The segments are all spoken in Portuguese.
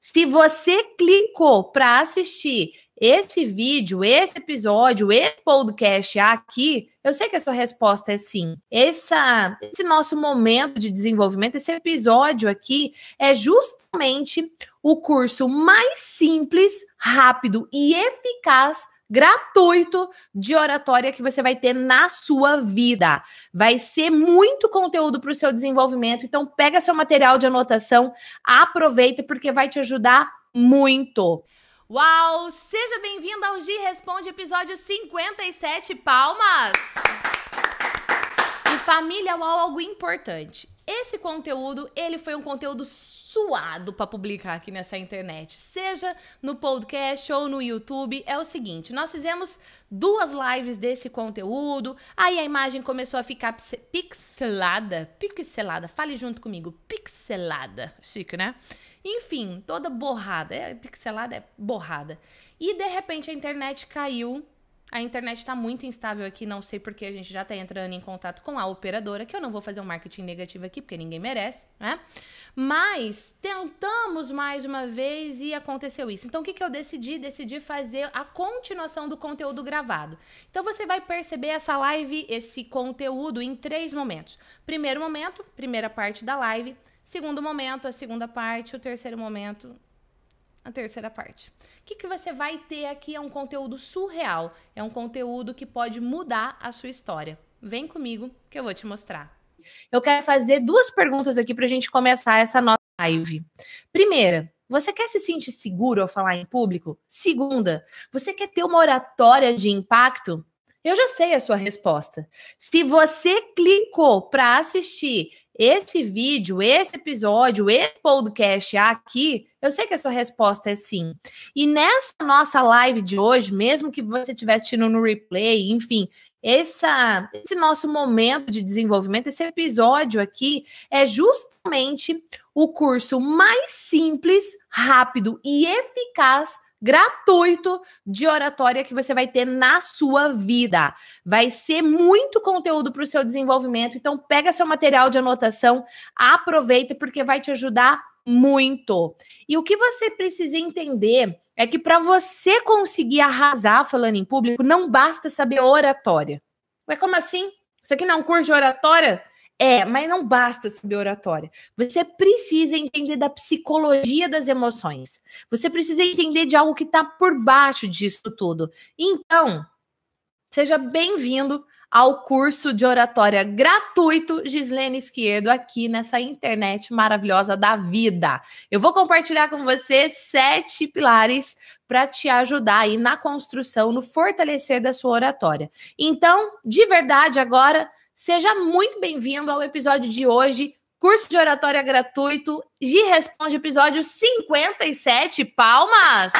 Se você clicou para assistir esse vídeo, esse episódio, esse podcast aqui, eu sei que a sua resposta é sim. Essa, esse nosso momento de desenvolvimento, esse episódio aqui, é justamente o curso mais simples, rápido e eficaz gratuito de oratória que você vai ter na sua vida. Vai ser muito conteúdo para o seu desenvolvimento. Então, pega seu material de anotação, aproveita, porque vai te ajudar muito. Uau! Seja bem-vindo ao G Responde, episódio 57. Palmas! Família é algo importante. Esse conteúdo, ele foi um conteúdo suado para publicar aqui nessa internet, seja no podcast ou no YouTube, é o seguinte, nós fizemos duas lives desse conteúdo, aí a imagem começou a ficar pixelada, pixelada, fale junto comigo, pixelada, chique, né? Enfim, toda borrada, é, pixelada é borrada. E de repente a internet caiu a internet está muito instável aqui, não sei porque a gente já está entrando em contato com a operadora, que eu não vou fazer um marketing negativo aqui, porque ninguém merece, né? Mas tentamos mais uma vez e aconteceu isso. Então, o que, que eu decidi? Decidi fazer a continuação do conteúdo gravado. Então, você vai perceber essa live, esse conteúdo, em três momentos. Primeiro momento, primeira parte da live. Segundo momento, a segunda parte. O terceiro momento, a terceira parte. O que, que você vai ter aqui é um conteúdo surreal, é um conteúdo que pode mudar a sua história. Vem comigo que eu vou te mostrar. Eu quero fazer duas perguntas aqui para a gente começar essa nossa live. Primeira, você quer se sentir seguro ao falar em público? Segunda, você quer ter uma oratória de impacto? Eu já sei a sua resposta. Se você clicou para assistir esse vídeo, esse episódio, esse podcast aqui, eu sei que a sua resposta é sim. E nessa nossa live de hoje, mesmo que você estivesse assistindo no replay, enfim, essa, esse nosso momento de desenvolvimento, esse episódio aqui, é justamente o curso mais simples, rápido e eficaz gratuito de oratória que você vai ter na sua vida. Vai ser muito conteúdo para o seu desenvolvimento. Então, pega seu material de anotação, aproveita, porque vai te ajudar muito. E o que você precisa entender é que para você conseguir arrasar falando em público, não basta saber oratória. Mas como assim? Isso aqui não é um curso de oratória? É, mas não basta saber oratória. Você precisa entender da psicologia das emoções. Você precisa entender de algo que está por baixo disso tudo. Então, seja bem-vindo ao curso de oratória gratuito Gislene Esquerdo aqui nessa internet maravilhosa da vida. Eu vou compartilhar com você sete pilares para te ajudar aí na construção, no fortalecer da sua oratória. Então, de verdade, agora Seja muito bem-vindo ao episódio de hoje, curso de oratória gratuito, G Responde, episódio 57. Palmas!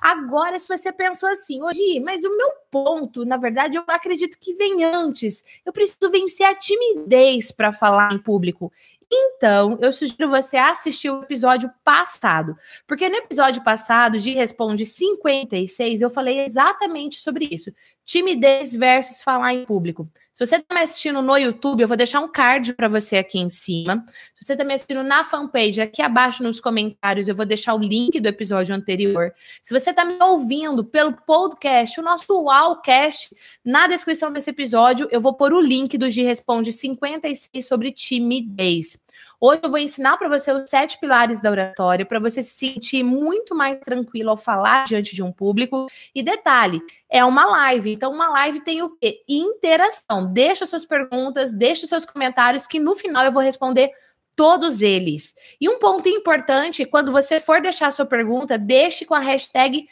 Agora, se você pensou assim, hoje, mas o meu ponto, na verdade, eu acredito que vem antes. Eu preciso vencer a timidez para falar em público. Então, eu sugiro você assistir o episódio passado, porque no episódio passado, de Responde 56, eu falei exatamente sobre isso timidez versus falar em público. Se você está me assistindo no YouTube, eu vou deixar um card para você aqui em cima. Se você está me assistindo na fanpage, aqui abaixo nos comentários, eu vou deixar o link do episódio anterior. Se você está me ouvindo pelo podcast, o nosso Wowcast, na descrição desse episódio, eu vou pôr o link do G Responde 56 sobre timidez. Hoje eu vou ensinar para você os sete pilares da oratória, para você se sentir muito mais tranquilo ao falar diante de um público. E detalhe, é uma live. Então, uma live tem o quê? Interação. Deixa suas perguntas, deixa seus comentários, que no final eu vou responder todos eles. E um ponto importante, quando você for deixar sua pergunta, deixe com a hashtag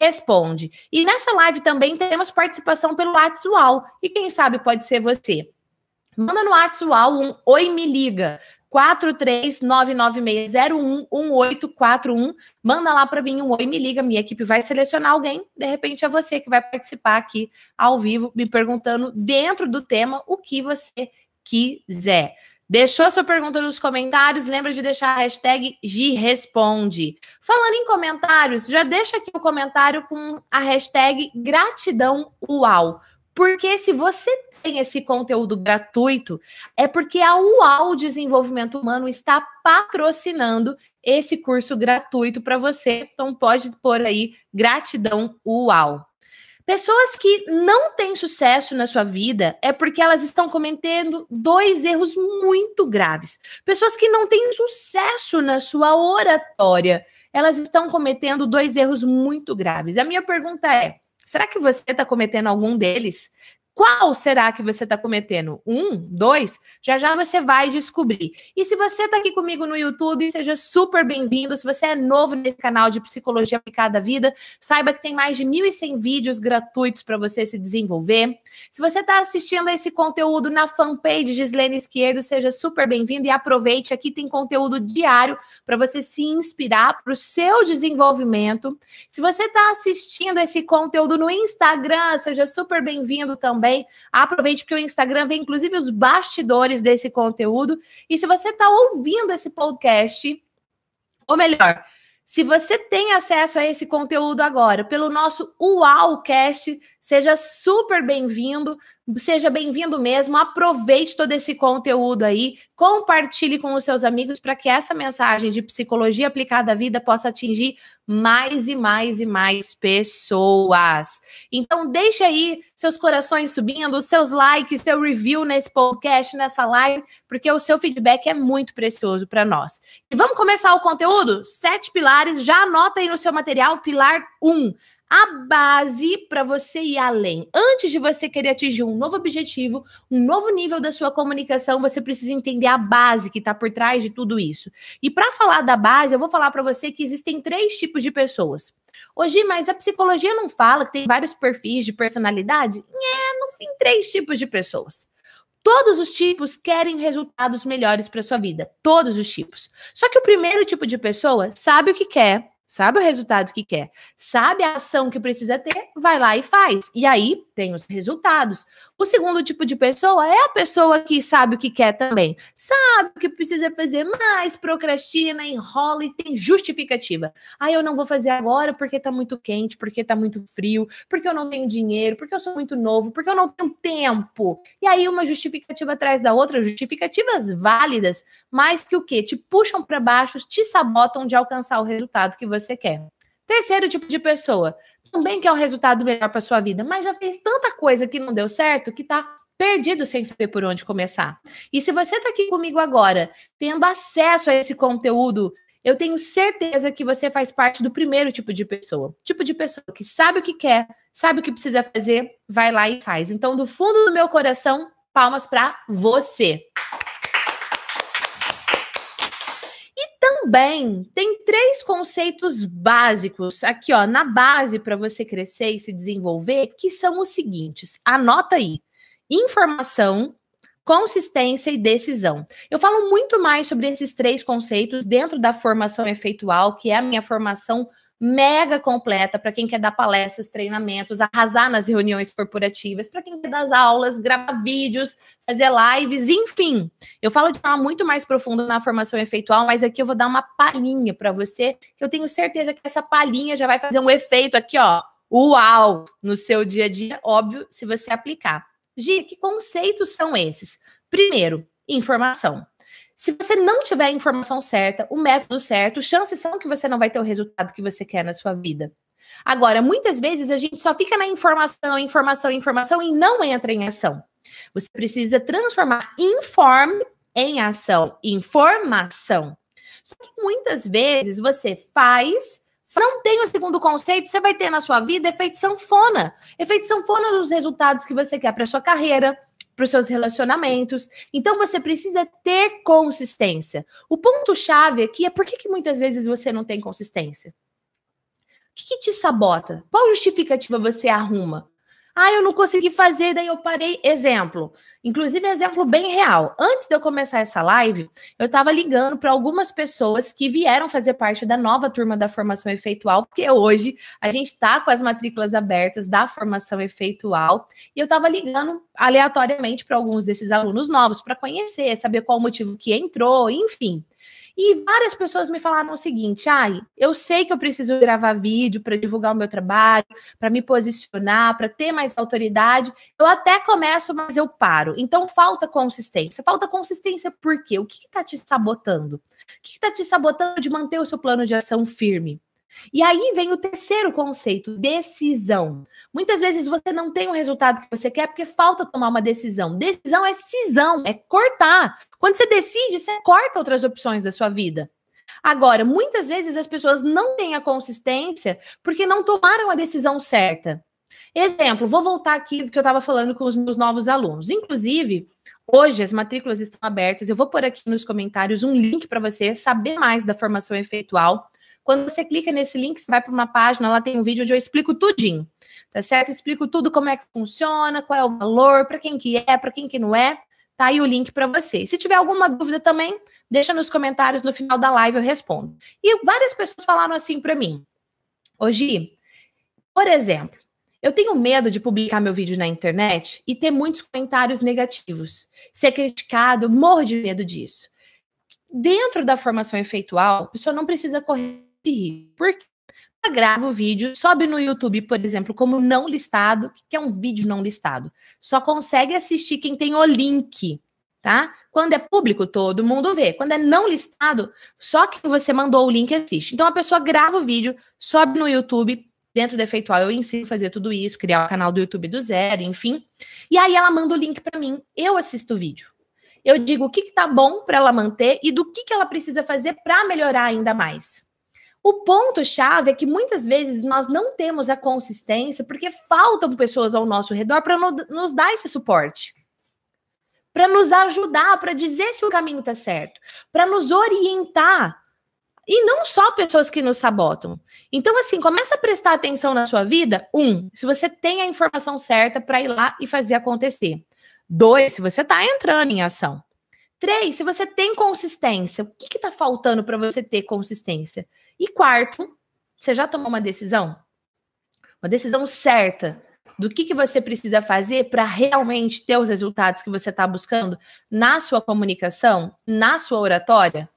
#responde. E nessa live também temos participação pelo WhatsApp, e quem sabe pode ser você. Manda no WhatsApp um Oi Me Liga. 43996011841. Manda lá para mim um oi, me liga, minha equipe vai selecionar alguém. De repente é você que vai participar aqui ao vivo, me perguntando dentro do tema o que você quiser. Deixou sua pergunta nos comentários, lembra de deixar a hashtag GResponde. Falando em comentários, já deixa aqui o um comentário com a hashtag gratidão uau. Porque se você tem esse conteúdo gratuito é porque a UAU Desenvolvimento Humano está patrocinando esse curso gratuito para você. Então pode pôr aí gratidão UAU. Pessoas que não têm sucesso na sua vida é porque elas estão cometendo dois erros muito graves. Pessoas que não têm sucesso na sua oratória, elas estão cometendo dois erros muito graves. A minha pergunta é: será que você está cometendo algum deles? Qual será que você está cometendo? Um, dois? Já já você vai descobrir. E se você está aqui comigo no YouTube, seja super bem-vindo. Se você é novo nesse canal de Psicologia Aplicada à Vida, saiba que tem mais de 1.100 vídeos gratuitos para você se desenvolver. Se você está assistindo esse conteúdo na fanpage de Slene Esquerdo, seja super bem-vindo e aproveite. Aqui tem conteúdo diário para você se inspirar para o seu desenvolvimento. Se você está assistindo esse conteúdo no Instagram, seja super bem-vindo também também. Aproveite porque o Instagram vem inclusive os bastidores desse conteúdo. E se você está ouvindo esse podcast, ou melhor, se você tem acesso a esse conteúdo agora pelo nosso UAUcast, seja super bem-vindo, seja bem-vindo mesmo. Aproveite todo esse conteúdo aí, compartilhe com os seus amigos para que essa mensagem de psicologia aplicada à vida possa atingir mais e mais e mais pessoas. Então deixa aí seus corações subindo, seus likes, seu review nesse podcast, nessa live, porque o seu feedback é muito precioso para nós. E vamos começar o conteúdo? Sete pilares, já anota aí no seu material, pilar 1. Um, a base para você ir além. Antes de você querer atingir um novo objetivo, um novo nível da sua comunicação, você precisa entender a base que está por trás de tudo isso. E para falar da base, eu vou falar para você que existem três tipos de pessoas. Hoje, mas a psicologia não fala que tem vários perfis de personalidade? É, no fim, três tipos de pessoas. Todos os tipos querem resultados melhores para sua vida, todos os tipos. Só que o primeiro tipo de pessoa sabe o que quer, sabe o resultado que quer, sabe a ação que precisa ter, vai lá e faz. E aí tem os resultados. O segundo tipo de pessoa é a pessoa que sabe o que quer também. Sabe o que precisa fazer, mas procrastina, enrola e tem justificativa. Ah, eu não vou fazer agora porque tá muito quente, porque tá muito frio, porque eu não tenho dinheiro, porque eu sou muito novo, porque eu não tenho tempo. E aí uma justificativa atrás da outra, justificativas válidas, mas que o quê? Te puxam para baixo, te sabotam de alcançar o resultado que você quer. Terceiro tipo de pessoa, também quer um é resultado melhor para sua vida, mas já fez tanta coisa que não deu certo que está perdido sem saber por onde começar. E se você está aqui comigo agora, tendo acesso a esse conteúdo, eu tenho certeza que você faz parte do primeiro tipo de pessoa. Tipo de pessoa que sabe o que quer, sabe o que precisa fazer, vai lá e faz. Então, do fundo do meu coração, palmas para você. também tem três conceitos básicos aqui, ó, na base para você crescer e se desenvolver, que são os seguintes. Anota aí: informação, consistência e decisão. Eu falo muito mais sobre esses três conceitos dentro da formação efeitual, que é a minha formação mega completa para quem quer dar palestras, treinamentos, arrasar nas reuniões corporativas, para quem quer dar aulas, gravar vídeos, fazer lives, enfim. Eu falo de forma muito mais profunda na formação efeitual, mas aqui eu vou dar uma palhinha para você, que eu tenho certeza que essa palhinha já vai fazer um efeito aqui, ó, uau, no seu dia a dia, óbvio, se você aplicar. Gia, que conceitos são esses? Primeiro, informação. Se você não tiver a informação certa, o método certo, chances são que você não vai ter o resultado que você quer na sua vida. Agora, muitas vezes a gente só fica na informação, informação, informação e não entra em ação. Você precisa transformar informe em ação, informação. Só que muitas vezes você faz, não tem o segundo conceito, você vai ter na sua vida efeito sanfona. Efeito sanfona dos resultados que você quer para sua carreira, para os seus relacionamentos. Então você precisa ter consistência. O ponto-chave aqui é por que, que muitas vezes você não tem consistência? O que, que te sabota? Qual justificativa você arruma? Ah, eu não consegui fazer, daí eu parei. Exemplo, inclusive exemplo bem real. Antes de eu começar essa live, eu estava ligando para algumas pessoas que vieram fazer parte da nova turma da formação efeitual, porque hoje a gente está com as matrículas abertas da formação efeitual, e eu estava ligando aleatoriamente para alguns desses alunos novos para conhecer, saber qual o motivo que entrou, enfim. E várias pessoas me falaram o seguinte: ai, eu sei que eu preciso gravar vídeo para divulgar o meu trabalho, para me posicionar, para ter mais autoridade. Eu até começo, mas eu paro. Então falta consistência. Falta consistência por quê? O que está te sabotando? O que está te sabotando de manter o seu plano de ação firme? E aí vem o terceiro conceito: decisão. Muitas vezes você não tem o resultado que você quer porque falta tomar uma decisão. Decisão é cisão, é cortar. Quando você decide, você corta outras opções da sua vida. Agora, muitas vezes as pessoas não têm a consistência porque não tomaram a decisão certa. Exemplo, vou voltar aqui do que eu estava falando com os meus novos alunos. Inclusive, hoje as matrículas estão abertas. Eu vou pôr aqui nos comentários um link para você saber mais da formação efeitual. Quando você clica nesse link, você vai para uma página, lá tem um vídeo onde eu explico tudinho, tá certo? Eu explico tudo como é que funciona, qual é o valor, para quem que é, para quem que não é. Tá aí o link para você. Se tiver alguma dúvida também, deixa nos comentários no final da live eu respondo. E várias pessoas falaram assim para mim. Hoje, por exemplo, eu tenho medo de publicar meu vídeo na internet e ter muitos comentários negativos, ser criticado, morro de medo disso. Dentro da formação efeitual, a pessoa não precisa correr rir. Porque grava o vídeo, sobe no YouTube, por exemplo, como não listado. O que é um vídeo não listado? Só consegue assistir quem tem o link, tá? Quando é público, todo mundo vê. Quando é não listado, só quem você mandou o link assiste. Então a pessoa grava o vídeo, sobe no YouTube. Dentro do Efeitual eu ensino a fazer tudo isso, criar o canal do YouTube do zero, enfim. E aí ela manda o link para mim, eu assisto o vídeo. Eu digo o que, que tá bom para ela manter e do que, que ela precisa fazer para melhorar ainda mais. O ponto-chave é que muitas vezes nós não temos a consistência porque faltam pessoas ao nosso redor para no, nos dar esse suporte, para nos ajudar, para dizer se o caminho está certo, para nos orientar. E não só pessoas que nos sabotam. Então, assim, começa a prestar atenção na sua vida. Um, se você tem a informação certa para ir lá e fazer acontecer. Dois, se você está entrando em ação. Três, se você tem consistência. O que está faltando para você ter consistência? E quarto, você já tomou uma decisão? Uma decisão certa do que, que você precisa fazer para realmente ter os resultados que você está buscando na sua comunicação, na sua oratória?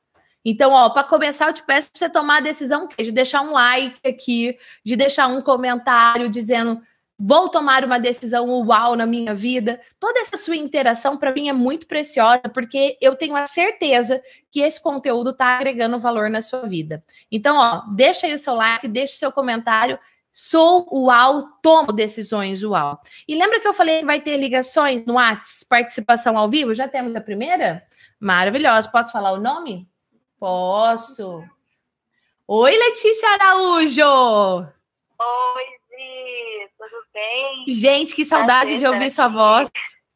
Então, ó, para começar, eu te peço para você tomar a decisão de deixar um like aqui, de deixar um comentário dizendo vou tomar uma decisão uau na minha vida. Toda essa sua interação para mim é muito preciosa, porque eu tenho a certeza que esse conteúdo está agregando valor na sua vida. Então, ó, deixa aí o seu like, deixa o seu comentário. Sou uau, tomo decisões uau. E lembra que eu falei que vai ter ligações no Whats, participação ao vivo? Já temos a primeira? Maravilhosa. Posso falar o nome? Posso. Oi, Letícia Araújo! Oi, bem? Gente, que saudade Prazer de ouvir sua voz.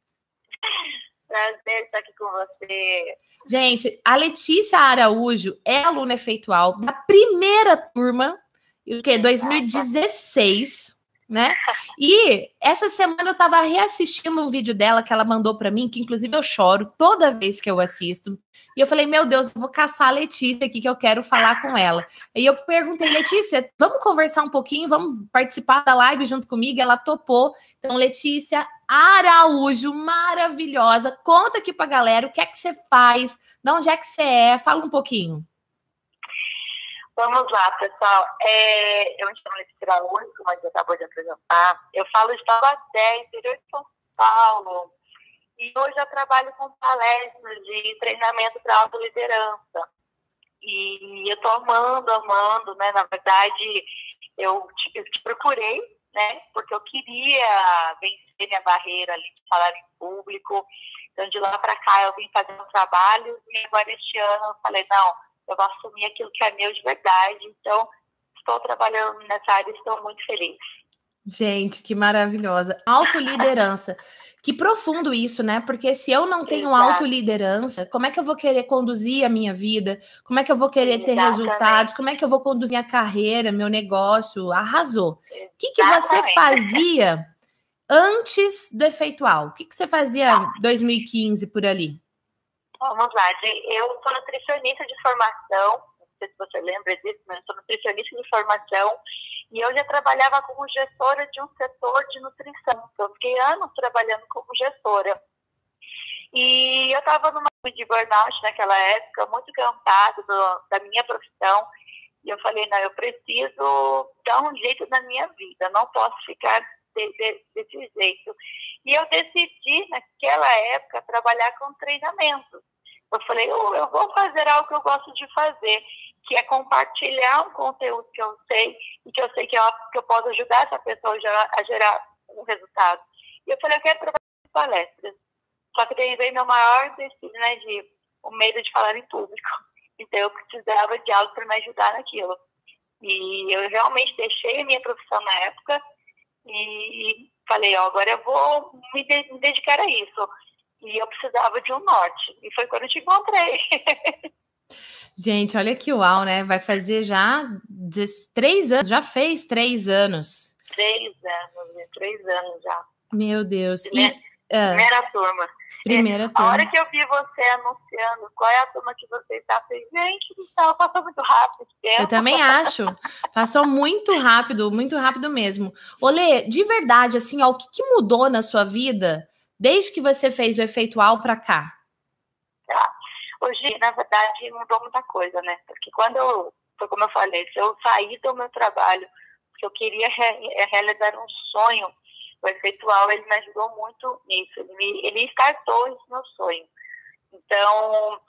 Prazer estar aqui com você. Gente, a Letícia Araújo é aluna efeitual da primeira turma, o que? 2016 né? E essa semana eu tava reassistindo um vídeo dela que ela mandou para mim, que inclusive eu choro toda vez que eu assisto. E eu falei, meu Deus, eu vou caçar a Letícia aqui que eu quero falar com ela. E eu perguntei, Letícia, vamos conversar um pouquinho, vamos participar da live junto comigo? Ela topou. Então, Letícia Araújo, maravilhosa, conta aqui pra galera o que é que você faz, de onde é que você é, fala um pouquinho. Vamos lá, pessoal. É, eu me chamo Letícia Gaúcho, mas eu acabou de apresentar. Eu falo de Taubaté, interior de São Paulo. E hoje eu trabalho com palestras de treinamento para autoliderança. E eu estou amando, amando, né? Na verdade, eu te, eu te procurei, né? Porque eu queria vencer minha barreira ali de falar em público. Então, de lá para cá, eu vim fazer um trabalho e agora este ano eu falei, não eu vou assumir aquilo que é meu de verdade. Então, estou trabalhando nessa área e estou muito feliz. Gente, que maravilhosa. Autoliderança. que profundo isso, né? Porque se eu não tenho autoliderança, como é que eu vou querer conduzir a minha vida? Como é que eu vou querer ter resultados? Como é que eu vou conduzir a carreira, meu negócio? Arrasou. O que, que você fazia antes do efeitual? O que, que você fazia tá. em 2015 por ali? Vamos lá, eu sou nutricionista de formação, não sei se você lembra disso, mas eu sou nutricionista de formação e eu já trabalhava como gestora de um setor de nutrição. Então, eu fiquei anos trabalhando como gestora. E eu estava numa de burnout naquela época, muito cansada da minha profissão. E eu falei, não, eu preciso dar um jeito na minha vida, não posso ficar de, de, desse jeito. E eu decidi, naquela época, trabalhar com treinamentos. Eu falei, eu, eu vou fazer algo que eu gosto de fazer, que é compartilhar um conteúdo que eu sei e que eu sei que eu, que eu posso ajudar essa pessoa a gerar, a gerar um resultado. E eu falei, eu quero trabalhar palestras. Só que daí veio meu maior destino né, de o medo de falar em público. Então eu precisava de algo para me ajudar naquilo. E eu realmente deixei a minha profissão na época e falei, ó, agora eu vou me, dedicar a isso. E eu precisava de um norte. E foi quando eu te encontrei. Gente, olha que uau, né? Vai fazer já três anos, já fez três anos. Três anos, né? três anos já. Meu Deus. Primeira, e, uh, ah, primeira turma. Primeira é, turma. A hora que eu vi você anunciando qual é a turma que você está, falei, gente ela passou muito rápido. Tempo. Eu também acho. passou muito rápido, muito rápido mesmo. Olê, de verdade, assim, ó, o que, que mudou na sua vida? desde que você fez o efeitual para cá? Tá. Hoje, na verdade, mudou muita coisa, né? Porque quando eu, foi como eu falei, se eu saí do meu trabalho, porque eu queria re é, realizar um sonho, o efeitual ele me ajudou muito nisso, ele, me, ele startou esse meu sonho. Então,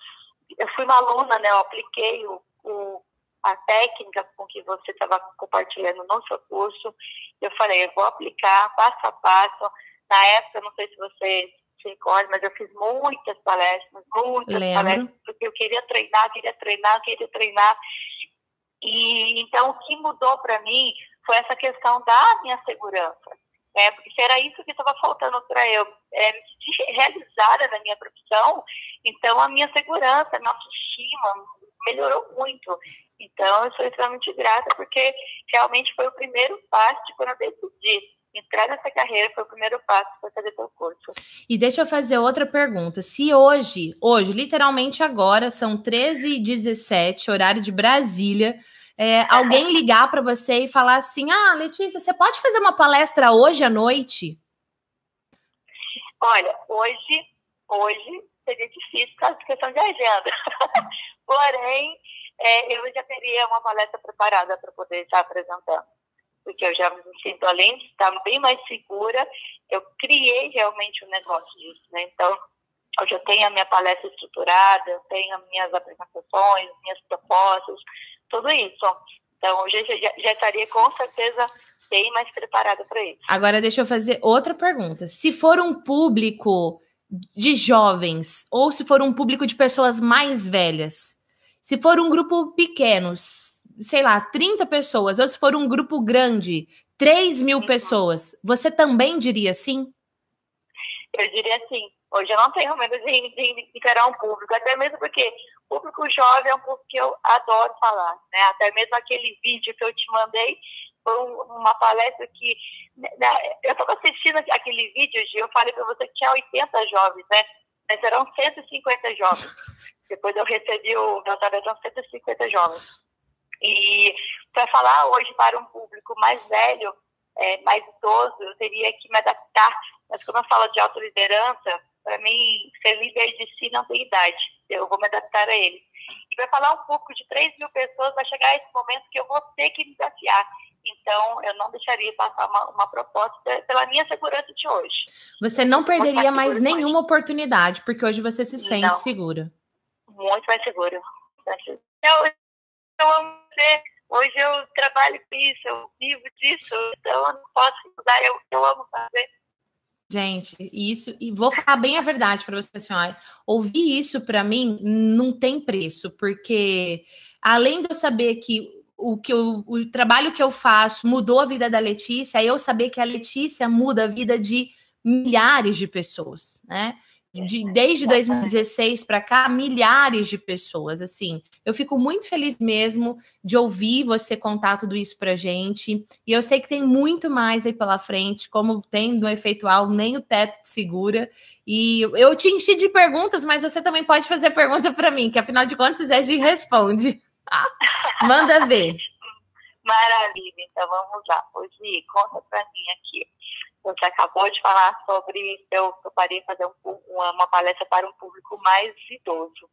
eu fui uma aluna, né? Eu apliquei o, o a técnica com que você estava compartilhando no seu curso. Eu falei, eu vou aplicar passo a passo na época, não sei se você se recorda, mas eu fiz muitas palestras, muitas Lembro. palestras, porque eu queria treinar, queria treinar, queria treinar. E então o que mudou para mim foi essa questão da minha segurança. É, porque era isso que estava faltando para eu, é, me sentir realizada na minha profissão, então a minha segurança, a minha autoestima melhorou muito. Então eu sou extremamente grata porque realmente foi o primeiro passo de quando eu decidi entrar nessa carreira foi o primeiro passo para fazer teu curso. E deixa eu fazer outra pergunta. Se hoje, hoje, literalmente agora, são 13 h 17 horário de Brasília, é, alguém ligar para você e falar assim: Ah, Letícia, você pode fazer uma palestra hoje à noite? Olha, hoje, hoje seria difícil por causa de questão de agenda. Porém, é, eu já teria uma palestra preparada para poder estar apresentando porque eu já me sinto, além de estar bem mais segura, eu criei realmente um negócio disso, né? Então, hoje eu tenho a minha palestra estruturada, eu tenho as minhas apresentações, minhas propostas, tudo isso. Então, hoje eu já, já estaria com certeza bem mais preparada para isso. Agora, deixa eu fazer outra pergunta. Se for um público de jovens ou se for um público de pessoas mais velhas, se for um grupo pequeno, sei lá, 30 pessoas, ou se for um grupo grande, 3 mil uhum. pessoas, você também diria sim? Eu diria sim. Hoje eu não tenho medo de, de encarar um público, até mesmo porque o público jovem é um público que eu adoro falar, né? Até mesmo aquele vídeo que eu te mandei foi uma palestra que né, né eu estava assistindo aquele vídeo, e eu falei para você que tinha 80 jovens, né? Mas eram 150 jovens. Depois eu recebi o meu tratamento 150 jovens. E para falar hoje para um público mais velho, é, mais idoso, eu teria que me adaptar. Mas quando eu falo de autoliderança, para mim, ser líder de si não tem idade. Eu vou me adaptar a ele. E para falar um pouco de 3 mil pessoas, vai chegar esse momento que eu vou ter que me desafiar. Então, eu não deixaria passar uma, uma, proposta pela minha segurança de hoje. Você não perderia mais nenhuma oportunidade, porque hoje você se sente não. segura. Muito mais segura. Eu então, eu amo você. Hoje eu trabalho com isso, eu vivo disso, então eu não posso mudar, eu, eu amo fazer. Gente, isso, e vou falar bem a verdade para você, senhora. Assim, Ouvir isso para mim não tem preço, porque além de eu saber que o que eu, o trabalho que eu faço mudou a vida da Letícia, é eu saber que a Letícia muda a vida de milhares de pessoas, né? De, desde 2016 para cá, milhares de pessoas, assim. Eu fico muito feliz mesmo de ouvir você contar tudo isso para gente. E eu sei que tem muito mais aí pela frente, como tem no efeitual, nem o teto te segura. E eu te enchi de perguntas, mas você também pode fazer pergunta para mim, que afinal de contas é de responde. Manda ver. Maravilha, então vamos lá. Hoje, conta para mim aqui. Você acabou de falar sobre eu toparia fazer um, uma, uma palestra para um público mais idoso.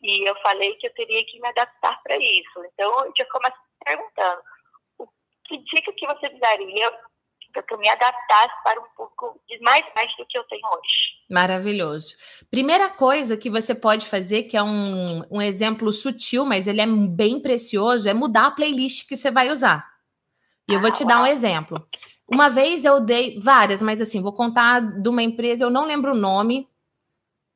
E eu falei que eu teria que me adaptar para isso. Então, eu já começo perguntando, o, que dica que você me daria para que eu me adaptasse para um pouco de mais mais do que eu tenho hoje. Maravilhoso. Primeira coisa que você pode fazer, que é um, um exemplo sutil, mas ele é bem precioso, é mudar a playlist que você vai usar. E eu vou ah, te dar um exemplo. Uma vez eu dei várias, mas assim, vou contar de uma empresa, eu não lembro o nome,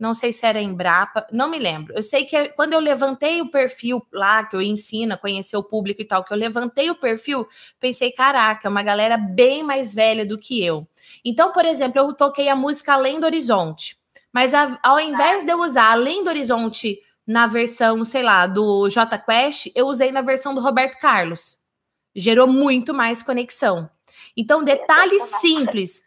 não sei se era Embrapa, não me lembro. Eu sei que quando eu levantei o perfil lá, que eu ensino a conhecer o público e tal, que eu levantei o perfil, pensei, caraca, é uma galera bem mais velha do que eu. Então, por exemplo, eu toquei a música Além do Horizonte, mas a, ao invés de eu usar Além do Horizonte na versão, sei lá, do J Quest, eu usei na versão do Roberto Carlos. Gerou muito mais conexão. Então, detalhes simples.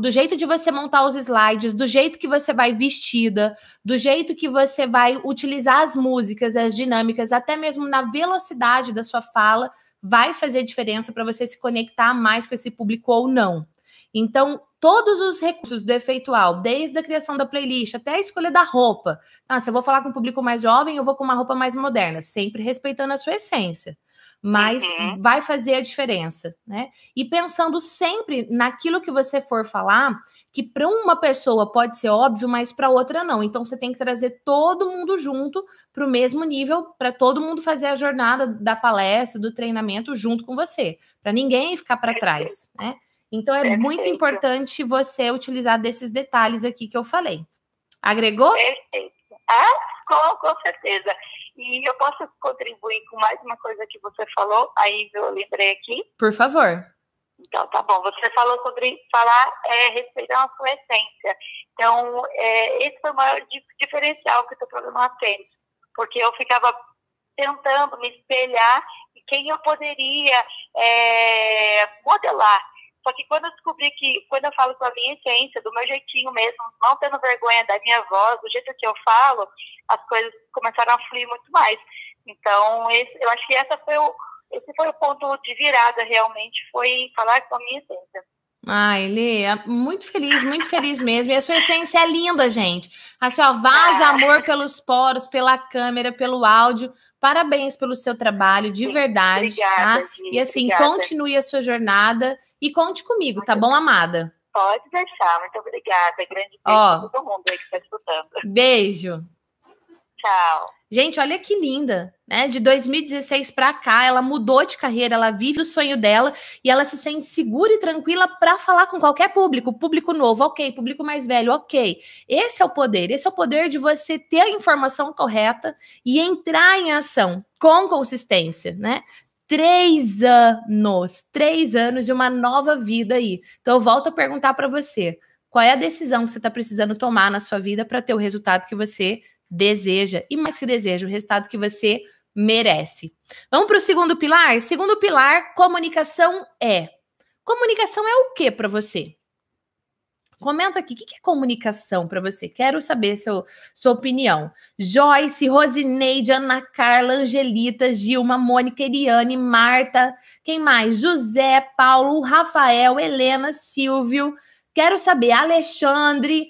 do jeito de você montar os slides, do jeito que você vai vestida, do jeito que você vai utilizar as músicas, as dinâmicas, até mesmo na velocidade da sua fala, vai fazer diferença para você se conectar mais com esse público ou não. Então, todos os recursos do efeitual, desde a criação da playlist até a escolha da roupa. Ah, se eu vou falar com um público mais jovem, eu vou com uma roupa mais moderna, sempre respeitando a sua essência mas uhum. vai fazer a diferença, né? E pensando sempre naquilo que você for falar, que para uma pessoa pode ser óbvio, mas para outra não. Então você tem que trazer todo mundo junto para o mesmo nível, para todo mundo fazer a jornada da palestra, do treinamento junto com você, para ninguém ficar para trás, né? Então é Perfeito. muito importante você utilizar desses detalhes aqui que eu falei. Agregou? Perfeito. Ah, com, com certeza. E eu posso contribuir com mais uma coisa que você falou, aí eu lembrei aqui. Por favor. Então, tá bom. Você falou sobre falar, é, respeitar a sua essência. Então, é, esse foi o maior diferencial que o seu programa fez. Porque eu ficava tentando me espelhar e quem eu poderia é, modelar. Só que quando eu descobri que, quando eu falo com a minha essência, do meu jeitinho mesmo, não tendo vergonha da minha voz, do jeito que eu falo, as coisas começaram a fluir muito mais. Então, esse, eu acho que essa foi o, esse foi o ponto de virada realmente, foi falar com a minha essência. Ai, Lê, é muito feliz, muito feliz mesmo. E a sua essência é linda, gente. Assim, ó, vaza ah. amor pelos poros, pela câmera, pelo áudio. Parabéns pelo seu trabalho, de verdade. Tá? Obrigada, tá? e assim, obrigada. continue a sua jornada. E conte comigo, tá bom, amada? Pode deixar, muito obrigada. É grande beijo Ó, pra todo mundo aí que está escutando. Beijo. Tchau. Gente, olha que linda, né? De 2016 para cá, ela mudou de carreira, ela vive o sonho dela e ela se sente segura e tranquila para falar com qualquer público, público novo, ok, público mais velho, ok. Esse é o poder, esse é o poder de você ter a informação correta e entrar em ação com consistência, né? três anos, três anos de uma nova vida aí. Então, eu volto a perguntar para você: qual é a decisão que você está precisando tomar na sua vida para ter o resultado que você deseja? E mais que deseja, o resultado que você merece. Vamos para o segundo pilar? Segundo pilar, comunicação é. Comunicação é o que para você? Comenta aqui, o que é comunicação para você? Quero saber seu, sua opinião. Joyce, Rosineide, Ana Carla, Angelita, Gilma, Mônica, Eliane, Marta, quem mais? José, Paulo, Rafael, Helena, Silvio. Quero saber, Alexandre,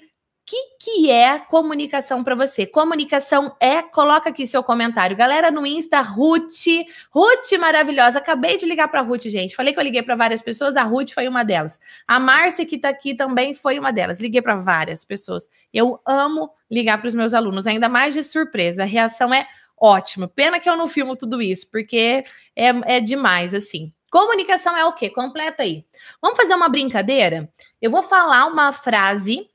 que, que é comunicação para você? Comunicação é, coloca aqui seu comentário. Galera no Insta, Ruth, Ruth maravilhosa. Acabei de ligar para Ruth, gente. Falei que eu liguei para várias pessoas, a Ruth foi uma delas. A Márcia que está aqui também foi uma delas. Liguei para várias pessoas. Eu amo ligar para os meus alunos, ainda mais de surpresa. A reação é ótima. Pena que eu não filmo tudo isso, porque é, é demais assim. Comunicação é o quê? Completa aí. Vamos fazer uma brincadeira? Eu vou falar uma frase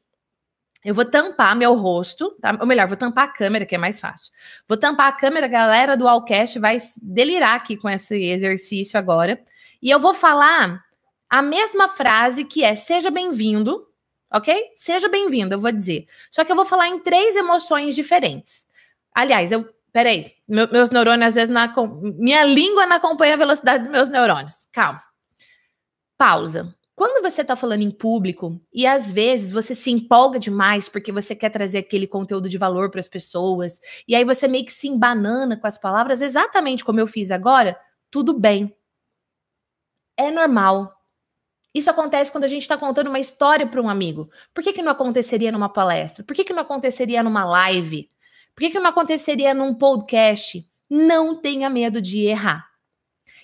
eu vou tampar meu rosto, tá? Ou melhor, vou tampar a câmera, que é mais fácil. Vou tampar a câmera, a galera do Allcast vai delirar aqui com esse exercício agora. E eu vou falar a mesma frase que é seja bem-vindo, ok? Seja bem-vindo, eu vou dizer. Só que eu vou falar em três emoções diferentes. Aliás, eu. Peraí, meu, meus neurônios, às vezes, na, minha língua não acompanha a velocidade dos meus neurônios. Calma. Pausa. Quando você está falando em público e às vezes você se empolga demais porque você quer trazer aquele conteúdo de valor para as pessoas, e aí você meio que se embanana com as palavras, exatamente como eu fiz agora, tudo bem. É normal. Isso acontece quando a gente está contando uma história para um amigo. Por que, que não aconteceria numa palestra? Por que, que não aconteceria numa live? Por que, que não aconteceria num podcast? Não tenha medo de errar.